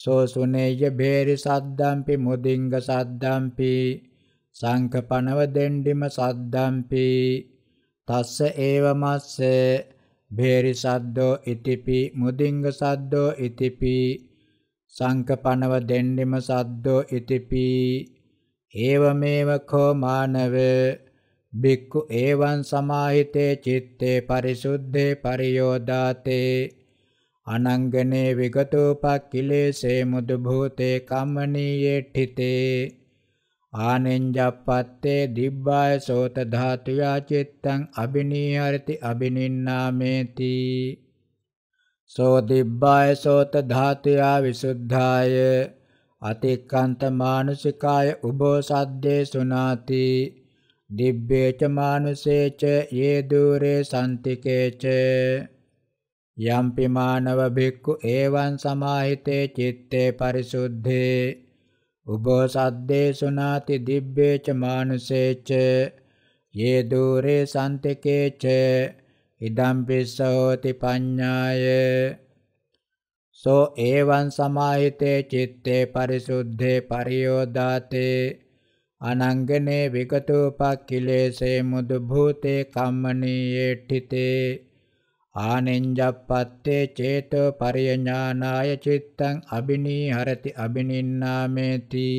සෝ සුනේය බේරි සද්දම්පි මුදින්ග සද්දම්පි සංකපනව දෙණ්ඩිම සද්දම්පි තස්ස ඒව මස්ස බේරි සද්දෝ ඉතිපි මුදින්ග සද්දෝ ඉතිපි සංකපනව දෙණ්ඩිම සද්දෝ ඉතිපි ඒවමේව කෝ මානව බික්කු ඒවං සමාහිතේ චිත්තේ පරිසුද්ධේ පරියෝදාතේ අනංගනේ විගතෝපක්ඛිලේසේ මුදු භූතේ කම්මනීයේ ඨිතේ ආනෙන්ජප්පත්තේ දිබ්බාය සෝත ධාතුයා චිත්තං අබිනීහරති අබිනින්නාමේති සෝ දිබ්බාය සෝත ධාතුයා විසුද්ධාය අතික්කන්ත මානුසිකාය උබෝ සද්දේ සුනාති දිබ්බේච මානුසේච යේ දුරේ සම්තිකේච යම්පි මානව භික්ඛු එවං සමාහිතේ චitte පරිසුද්ධේ උබෝ සද්දේසුනාති දිබ්බේච මානුසේච යේ දුරේ සම්තිකේච ඉදම් පිස්සෝති පඤ්ඤාය සෝ එවං සමාහිතේ චitte පරිසුද්ධේ පරියෝදාතේ අනංගනේ විගතෝපක්ඛිලේසේ මුදු භූතේ කම්මනීයේ ඨිතේ ආනෙන්ජප්පත්තේ චේතෝ පරියඥානාය චිත්තං අබිනීහරති අබිනින්නාමේති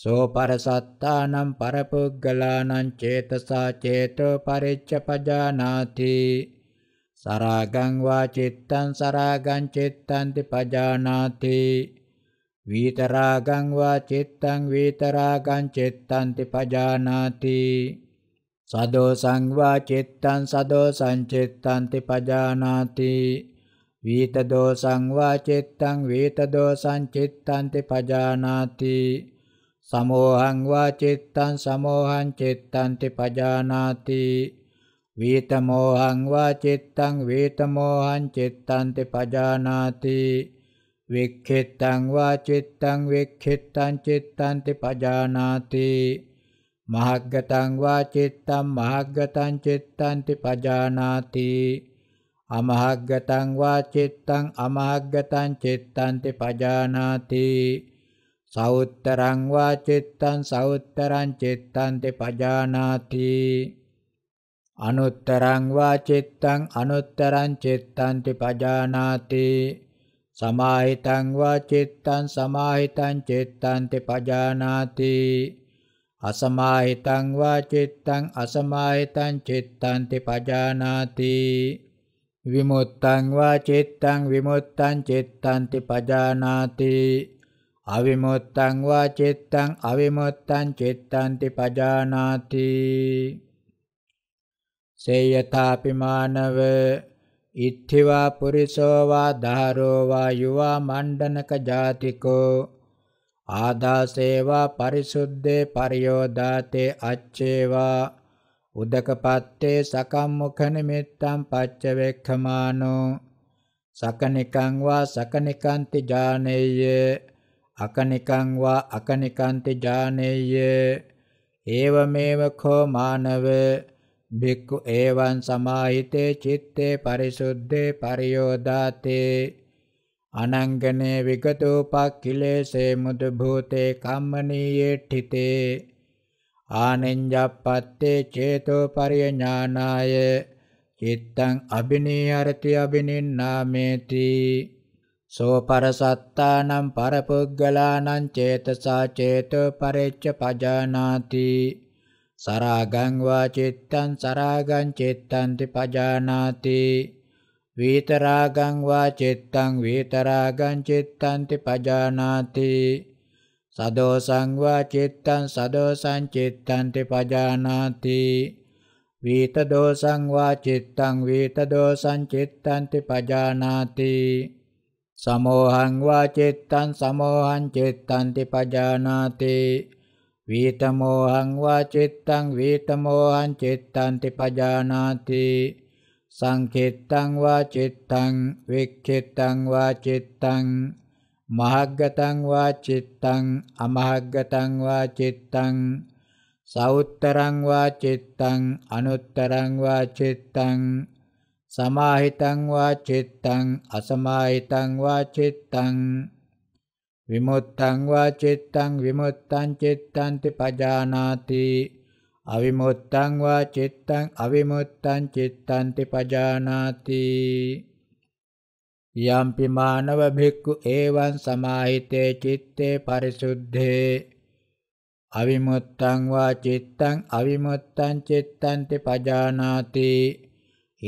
සෝ පරසත්තානම් පරපුග්ගලානං චේතසා චේතෝ පරිච්ඡපජානාති සරාගං වා චිත්තං සරාගං චිත්තං ติ පජානාති වීතරාගං වා චිත්තං වීතරාගං චිත්තන්ති පජානාති සදෝසං වා චිත්තං සදෝසං චිත්තන්ති පජානාති වීතදෝසං වා චිත්තං වීතදෝසං චිත්තන්ති පජානාති සමෝහං වා චිත්තං සමෝහං චිත්තන්ති පජානාති වීතමෝහං වා චිත්තං වීතමෝහං චිත්තන්ති පජානාති වෙක්ඛෙත්තං වා චිත්තං වෙක්ඛෙත්තං චිත්තං ති පජානාති මහග්ගතං වා චිත්තං මහග්ගතං චිත්තං ති පජානාති අමහග්ගතං වා චිත්තං අමහග්ගතං චිත්තං ති පජානාති සෞත්තරං වා චිත්තං සෞත්තරං චිත්තං ති පජානාති අනුත්තරං වා චිත්තං අනුත්තරං චිත්තං ති පජානාති සමාහිතං වා චිත්තං සමාහිතං චිත්තං තේ පජානාති අසමාහිතං වා චිත්තං අසමාහිතං චිත්තං තේ පජානාති විමුත්තං වා චිත්තං විමුත්තං චිත්තං තේ පජානාති අවිමුත්තං වා චිත්තං අවිමුත්තං චිත්තං තේ පජානාති සේයථාපි මානව ඉත්තිවා පුරිසෝ වා ධාරෝ වා යුවා මණ්ඩනක ජාතිකෝ ආදාසේවා පරිසුද්දේ පරියෝදාතේ අච්චේවා උදකපත්තේ සකම්මුඛ නිමිත්තම් පච්ච වෙක්ඛමානෝ සකනිකං වා සකනිකාන්ති ජානෙය්‍ය අකනිකං වා අකනිකාන්ති ජානෙය්‍ය ඒවමේව කෝ මානව භික්ඛු ඒවං සමාහිතේ චිත්තේ පරිසුද්ධේ පරියෝදාතේ අනංගනේ විගතෝපක්ඛිලේසේ මුදු භූතේ කම්මනීයේ ඨිතේ ආනෙන්ජප්පත්තේ චේතෝ පරිඥානාය චිත්තං අබිනීයරති අබිනින්නාමේති සෝ පරසත්තානම් පරපුග්ගලානම් චේතසා චේතෝ පරෙච්ච පජානාති සරාගං වා චිත්තං සරාගං චිත්තං ติ පජානාති වීතරාගං වා චිත්තං වීතරාගං චිත්තං ติ පජානාති සදෝසං වා චිත්තං සදෝසං චිත්තං ติ පජානාති වීත දෝසං වා චිත්තං වීත දෝසං චිත්තං ติ පජානාති සමෝහං වා චිත්තං සමෝහං චිත්තං ติ පජානාති වීතමෝහං වා චිත්තං වීතමෝහං චිත්තං තිපජානාති සංකෙත්තං වා චිත්තං වික්ඛෙත්තං වා චිත්තං මහග්ගතං වා චිත්තං අමහග්ගතං වා චිත්තං සවුත්තරං වා චිත්තං අනුත්තරං වා චිත්තං සමාහිතං වා චිත්තං අසමාහිතං වා චිත්තං විමුත්තං වා චිත්තං විමුත්තං චිත්තන්ති පජානාති අවිමුත්තං වා චිත්තං අවිමුත්තං චිත්තන්ති පජානාති යම්පි මානව භික්ඛු එවං සමාහිතේ චitte පරිසුද්ධේ අවිමුත්තං වා චිත්තං අවිමුත්තං චිත්තන්ති පජානාති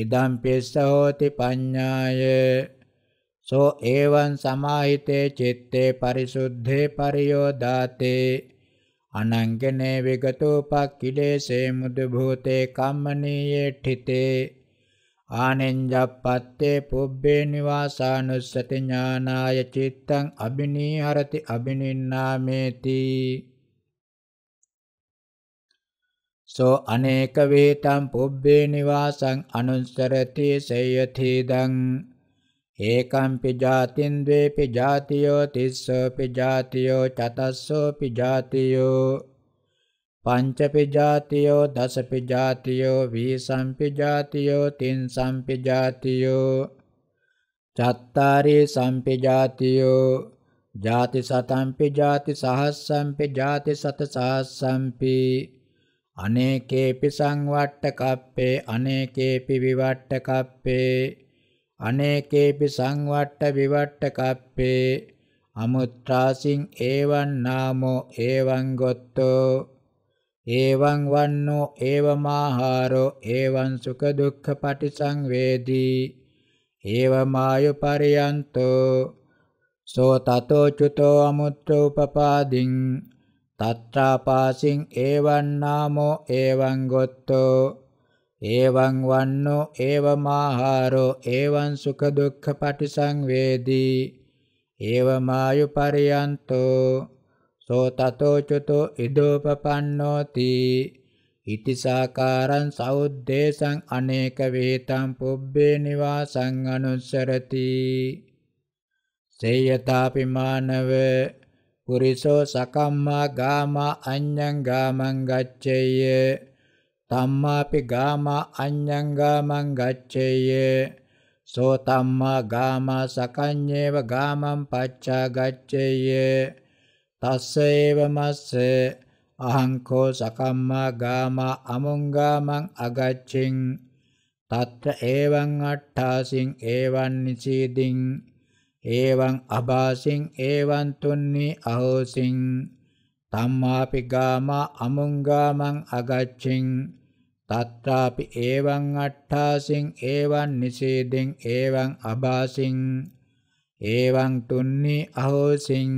ඉදම් පිස්ස හෝති පඤ්ඤාය සෝ ඒවං සමාහිතේ චිත්තේ පරිසුද්ධේ පරියෝදාතේ අනංගනේ විගතෝපක්ඛිලේසේ මුදු භූතේ කම්මනීයේ ඨිතේ ආනෙන්ජප්පත්තේ පුබ්බේ නිවාසානුස්සති ඥානාය චිත්තං අබිනීහරති අබිනින්නාමේති සෝ අනේක වේතං පුබ්බේ නිවාසං අනුස්සරති සේයතිදං ඒකම්පි ජාතින් ද්වේපි ජාතියෝ තිස්සෝපි ජාතියෝ චතස්සෝපි ජාතියෝ පංචපි ජාතියෝ දසපි ජාතියෝ වීසම්පි ජාතියෝ තින්සම්පි ජාතියෝ චත්තාරි සම්පි ජාතියෝ ජාති සතම්පි ජාති සහස්සම්පි ජාති සත සහස්සම්පි අනේකේපි සංවට්ඨ කප්පේ අනේකේපි විවට්ඨ කප්පේ අනේකේපි සංවට්ට විවට්ට කප්පේ අමුත්‍රාසින් ඒවං නාමෝ ඒවං ගොත්තෝ ඒවං වන්නෝ ඒවමාහාරෝ ඒවං සුඛ දුක්ඛ පටිසංවේදී ඒවමායු පරියන්තෝ සෝ තතෝ චුතෝ අමුත්‍රෝ උපපාදින් තත්‍රාපාසින් ඒවං නාමෝ ඒවං ගොත්තෝ එවං වන්නෝ එවමාහාරෝ එවං සුඛ දුක්ඛ පටිසංවේදී එවමායු පරියන්තෝ සෝ තතෝ චතෝ ඉදෝපපන්නෝති ඉතිසාකාරං සෞද්දේශං අනේක වේතං පුබ්බේ නිවාසං අනුස්සරති සේයතාපි මානව පුරිසෝ සකම්මා ගාමා අඤ්ඤං ගාමං ගච්ඡේය තම්මාපි ගාමා අඤ්ඤං ගාමං ගච්ඡේය සෝ තම්මා ගාමා සකඤ්ඤේව ගාමං පච්චා ගච්ඡේය තස්ස ඒව මස්සේ අහංකෝ සකම්මා ගාමා අමුංගාමං අගච්ඡින් තත්ත ඒවං අට්ඨාසින් ඒවං නිසීදින් ඒවං අභාසින් ඒවං තුන්නි අහෝසින් තම්මාපි ගාමා අමුංගාමං අගච්ඡින් තත්තාපි එවං අට්ඨාසින් එවං නිසීදෙන් එවං අභාසින් එවං තුන්නි අහෝසින්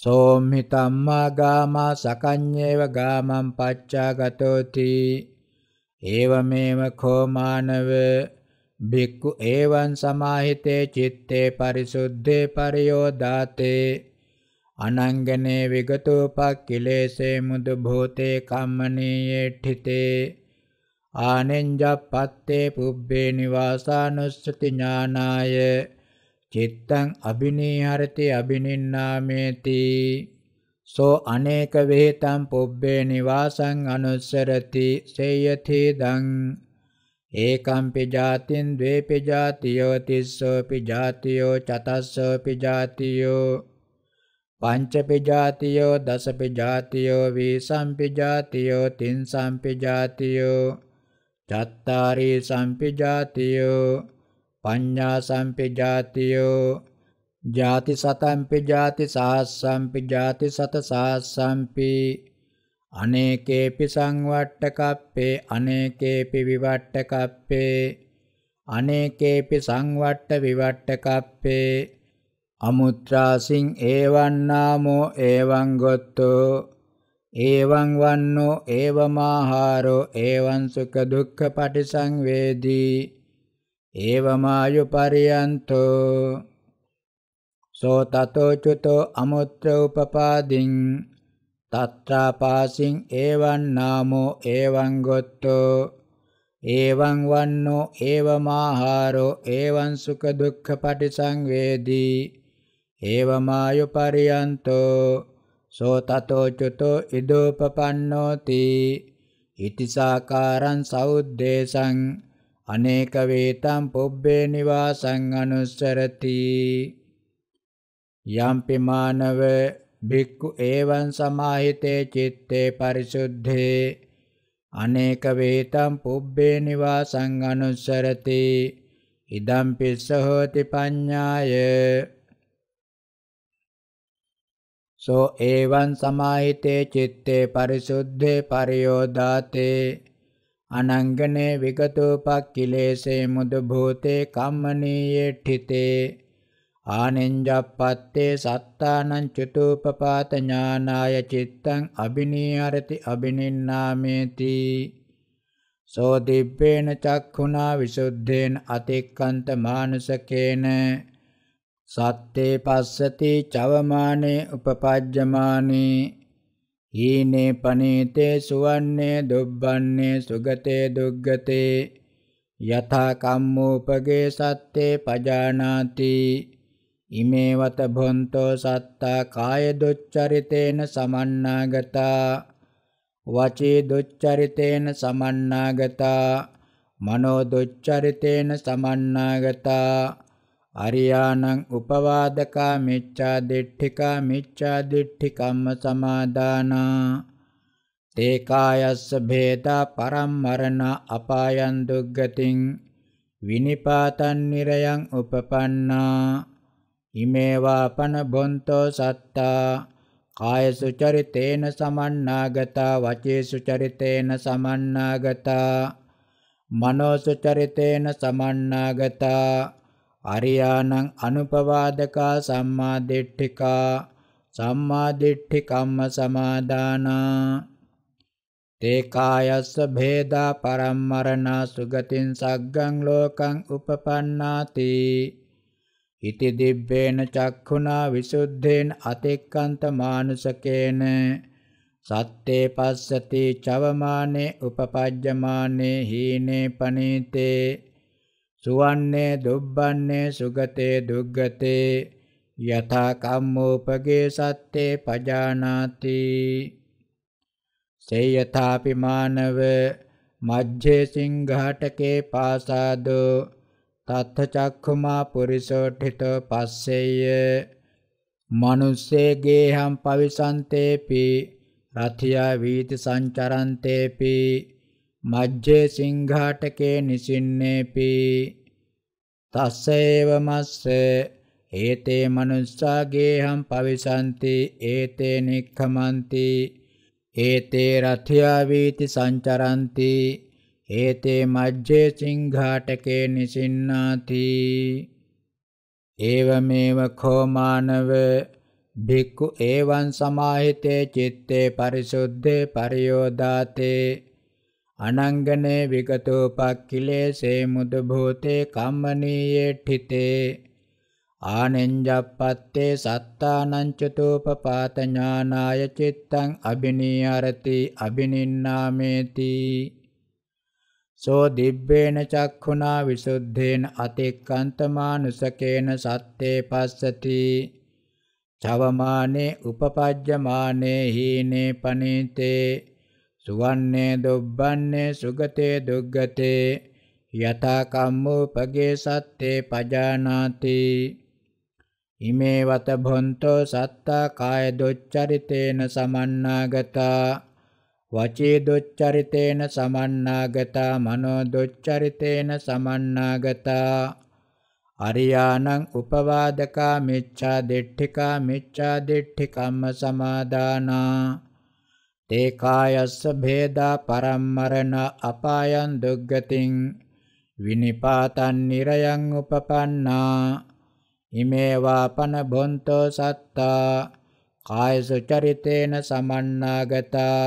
සෝම්හි තම්මා ගාමා සකඤ්ඤේව ගාමං පච්චාගතෝති ඒවමේව කෝමානව භික්ඛු එවං සමාහිතේ චිත්තේ පරිසුද්ධේ පරියෝදාතේ අනංගනේ විගතෝපක්ඛිලේසේ මුදු භූතේ කම්මනීයේඨිතේ ආනෙන්ජප්පත්තේ පුබ්බේ නිවාසානුස්සති ඥානාය චිත්තං අබිනීහරති අබිනින්නාමේති සෝ අනේක වේතම් පුබ්බේ නිවාසං අනුස්සරති සේයති දං ඒකම්පි ජාතින් ද්වේපි ජාතියෝ තිස්සෝපි ජාතියෝ චතස්සෝපි ජාතියෝ පංචපි ජාතියෝ දසපි ජාතියෝ වීසම්පි ජාතියෝ තින්සම්පි ජාතියෝ චත්තාරී සම්පි ජාතියෝ පඤ්ඤා සම්පි ජාතියෝ ජාති සතම්පි ජාති සහස්සම්පි ජාති සත සහස්සම්පි අනේකේපි සංවට්ට කප්පේ අනේකේපි විවට්ට කප්පේ අනේකේපි සංවට්ට විවට්ට කප්පේ අමුත්‍රාසින් ඒවං නාමෝ ඒවං ගොත්තෝ ඒවං වන්නෝ ඒවමාහාරෝ ඒවං සුඛ දුක්ඛ පටිසංවේදී ඒවමායු පරියන්තෝ සෝ තතෝ චුතෝ අමුත්‍ර උපපාදින් තත්‍රාපාසින් ඒවං නාමෝ ඒවං ගොත්තෝ ඒවං වන්නෝ ඒවමාහාරෝ ඒවං සුඛ දුක්ඛ පටිසංවේදී ඒවමායු පරියන්තෝ සෝ තතෝ චුතෝ ඉදෝපපන්නෝති ඉතිසාකාරං සෞද්දේශං අනේක වේතම් පොබ්බේ නිවාසං අනුස්සරති යම්පි මානව භික්ඛු එවං සමාහිතේ චitte පරිසුද්ධේ අනේක වේතම් පොබ්බේ නිවාසං අනුස්සරති ඉදම්පි සහෝති පඤ්ඤාය සෝ ඒවං සමාහිතේ චිත්තේ පරිසුද්ධේ පරියෝදාතේ අනංගනේ විගතෝපක්ඛිලේසේ මුදු භූතේ කම්මනීයේ ඨිතේ ආනෙන්ජප්පත්තේ සත්තානං චතුපපාත ඥානාය චිත්තං අබිනීහරති අබිනින්නාමේති සෝ දිබ්බේන චක්ඛුනා විසුද්ධේන අතික්කන්ත මානසකේන සත්තේ පස්සති චවමානේ උපපජ්ජමානේ හීනේ පනීතේ සුවන්නේ දුබ්බන්නේ සුගතේ දුග්ගතේ යථා කම්මෝපගේ සත්තේ පජානාති ඉමේවත භොන්තෝ සත්තා කාය දුච්චරිතේන සමන්නාගතා වචී දුච්චරිතේන සමන්නාගතා මනෝ දුච්චරිතේන සමන්නාගතා අරියානං උපවාදකා මිච්ඡා දිට්ඨිකා මිච්ඡා දිට්ඨි කම්ම සමාදානා තේ කායස්ස භේදා පරම්මරණ අපායන් දුග්ගතින් විනිපාතන් නිරයන් උපපන්නා ඉමේවා පන බොන්තෝ සත්තා කායසු චරිතේන සමන්නාගතා වචේසු චරිතේන සමන්නාගතා මනෝසු චරිතේන සමන්නාගතා අරියානං අනුපවාදකා සම්මා දිට්ඨිකා සම්මා දිට්ඨි කම්ම සමාදානා තේ කායස්ස භේදා පරම්මරණා සුගතින් සග්ගං ලෝකං උපපන්නාති ඉති දිබ්බේන චක්ඛුනා විසුද්ධේන අතික්කන්ත මානුසකේන සත්තේ පස්සති චවමානේ උපපජ්ජමානේ හීනේ පනීතේ සුවන්නේ දුබ්බන්නේ සුගතේ දුග්ගතේ යථා කම්මෝපගේ සත්තේ පජානාති සේයථාපි මානව මජ්ජේ සිංඝාටකේ පාසාදෝ තත්ථ චක්ඛුමා පුරිසෝඨිතෝ පස්සෙය්‍ය මනුස්සේගේ හම් පවිසන්තේපි රතියා වීති සංචරන්තේපි මජ්ජේ සිංඝාටකේ නිසින්නේපි තස්සේව මස්ස ඒතේ මනුස්සාගේ හම් පවිසන්ති ඒතේ නික්ඛමන්ති ඒතේ රථයා වීති සංචරಂತಿ ඒතේ මජ්ජේ සිංඝාටකේ නිසින්නාති ඒවමේව කෝ මානව භික්ඛු එවං සමාහිතේ චිත්තේ පරිසුද්ධේ පරියෝදාතේ අනංගනේ විගතෝපක්ඛිලේසේ මුදු භූතේ කම්මනීයේ ඨිතේ ආනෙන්ජප්පත්තේ සත්තානං චතෝපපාත ඥානාය චිත්තං අබිනීයරති අබිනින්නාමේති සෝ දිබ්බේන චක්ඛුනා විසුද්ධේන අතික්කන්තමානුසකේන සත්තේ පස්සති චවමානේ උපපජ්ජමානේ හීනේ පනීතේ සුවන්නේ දුබ්බන්නේ සුගතේ දුග්ගතේ යතා කම්මෝපගේ සත්තේ පජානාති ඉමේ වත භොන්තෝ සත්තා කාය දොච්චරිතේන සමන්නාගතා වචී දොච්චරිතේන සමන්නාගතා මනෝ දොච්චරිතේන සමන්නාගතා අරියානං උපවාදකා මිච්ඡා දිට්ඨිකා මිච්ඡා දිට්ඨිකම්ම සමාදානා තේ කායස්ස භේදා පරම්මරණ අපායන් දුග්ගතින් විනිපාතන් නිරයන් උපපන්නා ඉමේ වාපන බොන්තෝ සත්තා කාය සුචරිතේන සමන්නාගතා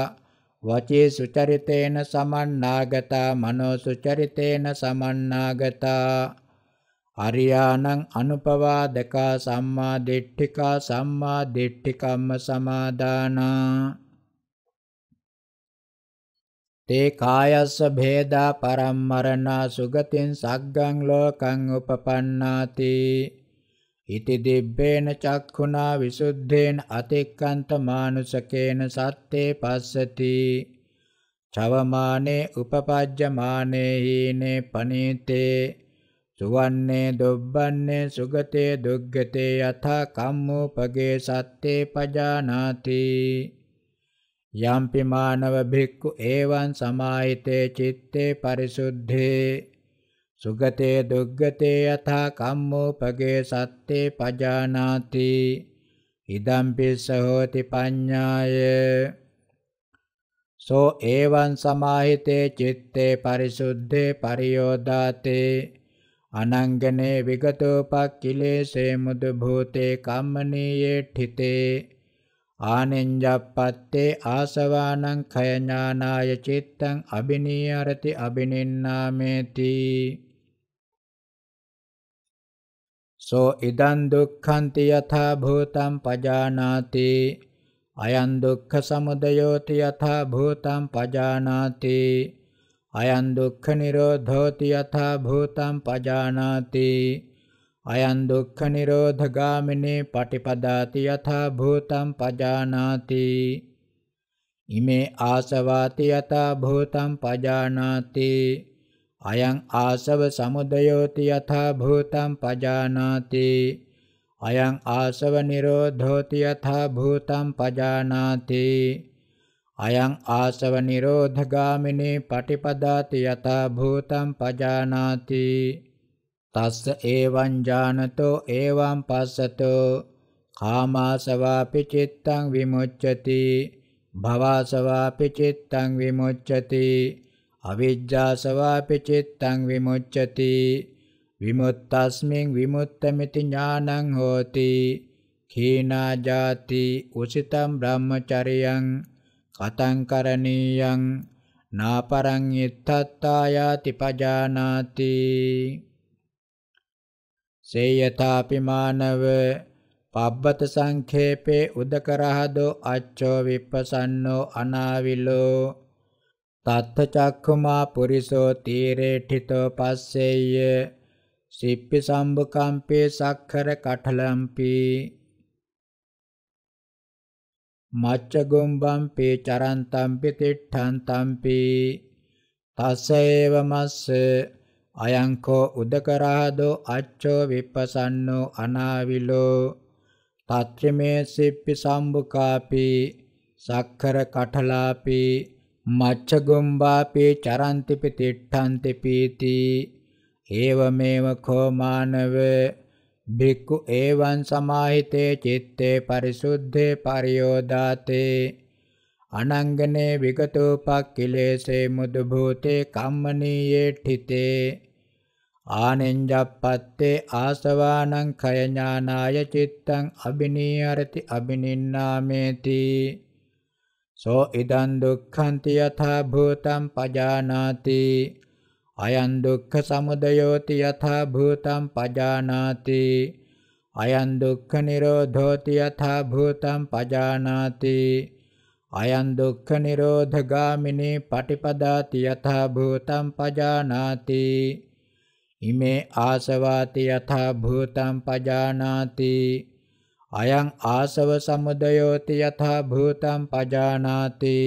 වචී සුචරිතේන සමන්නාගතා මනෝ සුචරිතේන සමන්නාගතා අරියාණං අනුපවාදකා සම්මා දිට්ඨිකා සම්මා දිට්ඨිකම්ම සමාදානා තේ කායස්ස භේදා පරම්මරණා සුගතින් සග්ගං ලෝකං උපපන්නාති ඉති දිබ්බේන චක්ඛුනා විසුද්ධේන අතික්කන්ත මානුසකේන සත්තේ පස්සති චවමානේ උපපජ්ජමානේ හීනේ පනීතේ සුවන්නේ දුබ්බන්නේ සුගතේ දුග්ගතේ යථා කම්මෝපගේ සත්තේ පජානාති යම්පි මානව භික්ඛු ඒවං සමාහිතේ චitte පරිසුද්ධේ සුගතේ දුග්ගතේ යථා කම්මෝපගේ සත්තේ පජානාති ඉදම් පිස්සහෝති පඤ්ඤාය සෝ ඒවං සමාහිතේ චitte පරිසුද්ධේ පරියෝදාතේ අනංගනේ විගතෝපක්ඛිලේසේ මුදු භූතේ කම්මනීයේ ඨිතේ ආනෙන්ජප්පත්තේ ආසවානං khය ඥානාය චිත්තං අබිනීයරති අබිනින්නාමේති සෝ ඉදං දුක්ඛන්ති යථා භූතං පජානාති අයං දුක්ඛ සමුදයෝති යථා භූතං පජානාති අයං දුක්ඛ නිරෝධෝති යථා භූතං පජානාති අයං දුක්ඛ නිරෝධ ගාමිනී පටිපදාති යථා භූතං පජානාති ඉමේ ආසවාති යථා භූතං පජානාති අයං ආසව සමුදයෝති යථා භූතං පජානාති අයං ආසව නිරෝධෝති යථා භූතං පජානාති අයං ආසව නිරෝධ ගාමිනී පටිපදාති යථා භූතං පජානාති තස්ස ඒවං ඥානතෝ ඒවං පස්සතෝ කාමාසවාපි චිත්තං විමුච්ඡති භවසවාපි චිත්තං විමුච්ඡති අවිජ්ජාසවාපි චිත්තං විමුච්ඡති විමුත්තස්මින් විමුත්තමිති ඥානං හෝති හීනා ජාති උසිතම් බ්‍රහ්මචරියං කතං කරණීයං නාපරං ඉත්තත්තායාති පජානාති සේයතාපිමානව පබ්බත සංඛේපේ උදකරහදෝ අච්චෝ විප්පසන්නෝ අනාවිලෝ තත්ත චක්ඛුමා පුරිසෝ තීරේඨිතෝ පස්සෙය්‍ය සිප්පි සම්බකම්පේ සක්ඛර කඨලම්පි මච්ච ගොම්බම්පේ චරන්තම්පි තිට්ඨන්තම්පි තස්සේව මස්ස අයංකෝ උදකරාදෝ අච්චෝ විප්පසන්නෝ අනාවිලෝ තත්‍රිමේ සිප්පි සම්බුකාපි සක්කර කටලාපි මච්චගොම්බාපි චරන්තිපි තිට්ඨන්ති පීති ඒවමේව කෝ මානව භික්ඛු එවං සමාහිතේ චිත්තේ පරිසුද්ධේ පරියෝදාතේ අනංගනේ විගතෝපක්ඛිලේසේ මුදු භූතේ කම්මනීයේ ඨිතේ ආනෙන්ජප්පත්තේ ආසවානං කය ඥානාය චිත්තං අබිනීයරති අබිනින්නාමේති සෝ ඉදං දුක්ඛන්ති යථා භූතං පජානාති අයං දුක්ඛ සමුදයෝති යථා භූතං පජානාති අයං දුක්ඛ නිරෝධෝති යථා භූතං පජානාති අයං දුක්ඛ නිරෝධ ගාමිනී පටිපදාති යථා භූතං පජානාති ඉමේ ආසවාති යථා භූතං පජානාති අයං ආසව සමුදයෝති යථා භූතං පජානාති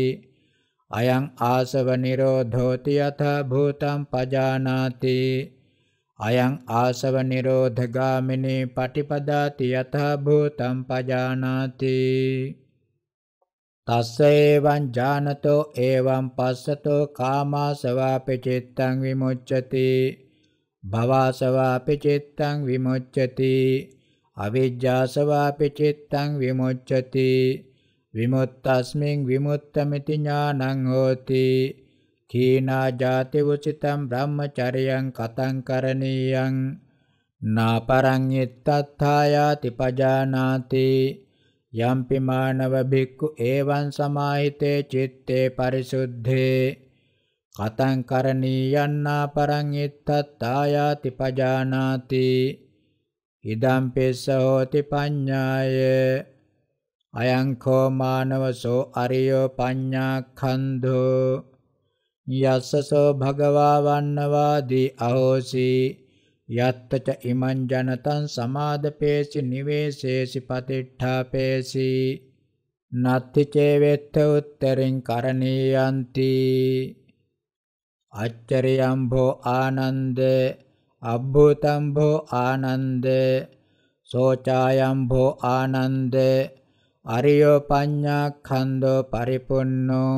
අයං ආසව නිරෝධෝති යථා භූතං පජානාති අයං ආසව නිරෝධ ගාමිනී පටිපදාති යථා භූතං පජානාති තස්ස ඒවං ඥානතෝ ඒවං පස්සතෝ කාමාසවාපි චිත්තං විමුච්ඡති භවසවාපි චිත්තං විමුච්ඡති අවිජ්ජාසවාපි චිත්තං විමුච්ඡති විමුත්තස්මින් විමුත්තමිති ඥානං හෝති කීනා ජාති වචිතම් බ්‍රහ්මචර්යං කතං කරණීයං නාපරං ඊත්තත්ථායාති පජානාති යම්පි මානව භික්ඛු එවං සමාහිතේ චිත්තේ පරිසුද්ධේ කතං කරණීයන්නා පරං ittattaayati pajanaati ඉදම් පෙස්ස හෝති පඤ්ඤාය අයං කෝ මානවසෝ අරියෝ පඤ්ඤාඛන්‍ධෝ යස්සසෝ භගවා වන්නවාදී අහෝසී යත්තච ඉමං ජනතං සමාදපේසි නිවේසේසි පතිට්ඨාපේසි නත්ති චේවෙත්ත උත්තරින් කරණීයන්ති අච්චරියම්භෝ ආනන්ද අබ්භූතම්භෝ ආනන්ද සෝචායම්භෝ ආනන්ද අරියෝ පඤ්ඤා ඛන්‍தோ පරිපුන්නෝ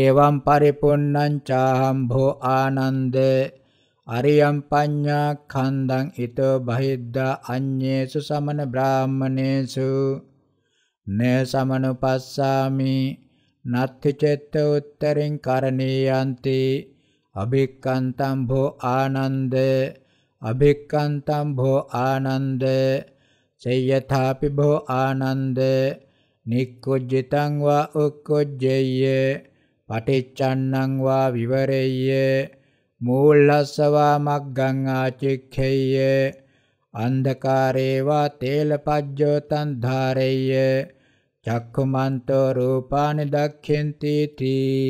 එවං පරිපුන්නං චාහම්භෝ ආනන්දේ අරියම් පඤ්ඤා කන්දං ඊතෝ බහිද්දා අඤ්ඤේසු සමන බ්‍රාහමණේසු නේ සමනුපස්සාමි නත්ති චෙත්ත උත්තරින් කරණීයන්ති අභික්කන්තම් භෝ ආනන්ද අභික්කන්තම් භෝ ආනන්ද සේයථාපි භෝ ආනන්ද නික්කුජ්ජිතං වා උක්කුජ්ජේය පටිච්චන්නං වා විවරෙය්‍ය මූල්ලස්සවා මග්ගං ආචික්ඛෙය්‍ය අන්ධකාරේවා තේලපජ්ජෝතං ධාරෙය්‍ය චක්ඛුමන්තෝ රූපානි දක්ඛෙන්ති තී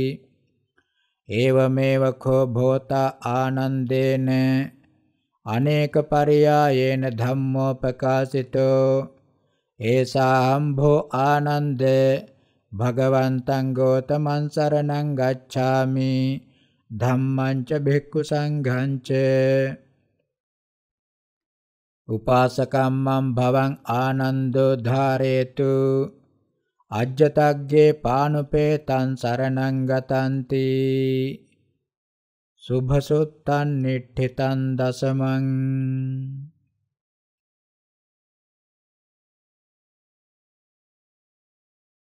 ඒවමේව කෝ භෝතා ආනන්දේන අනේක පරියායේන ධම්මෝ ප්‍රකාශිතෝ ඒසාම්භෝ ආනන්ද භගවන්තං ගෝතමන් සරණං ගච්ඡාමි ධම්මං ච බික්ඛු සංඝං ච උපාසකම්මං භවං ආනන්දෝ ධාරේතු අජ්ජතග්ගේ පානුපේතං සරණං ගතන්ති සුභසොත්තන් නිට්ඨිතං දසමං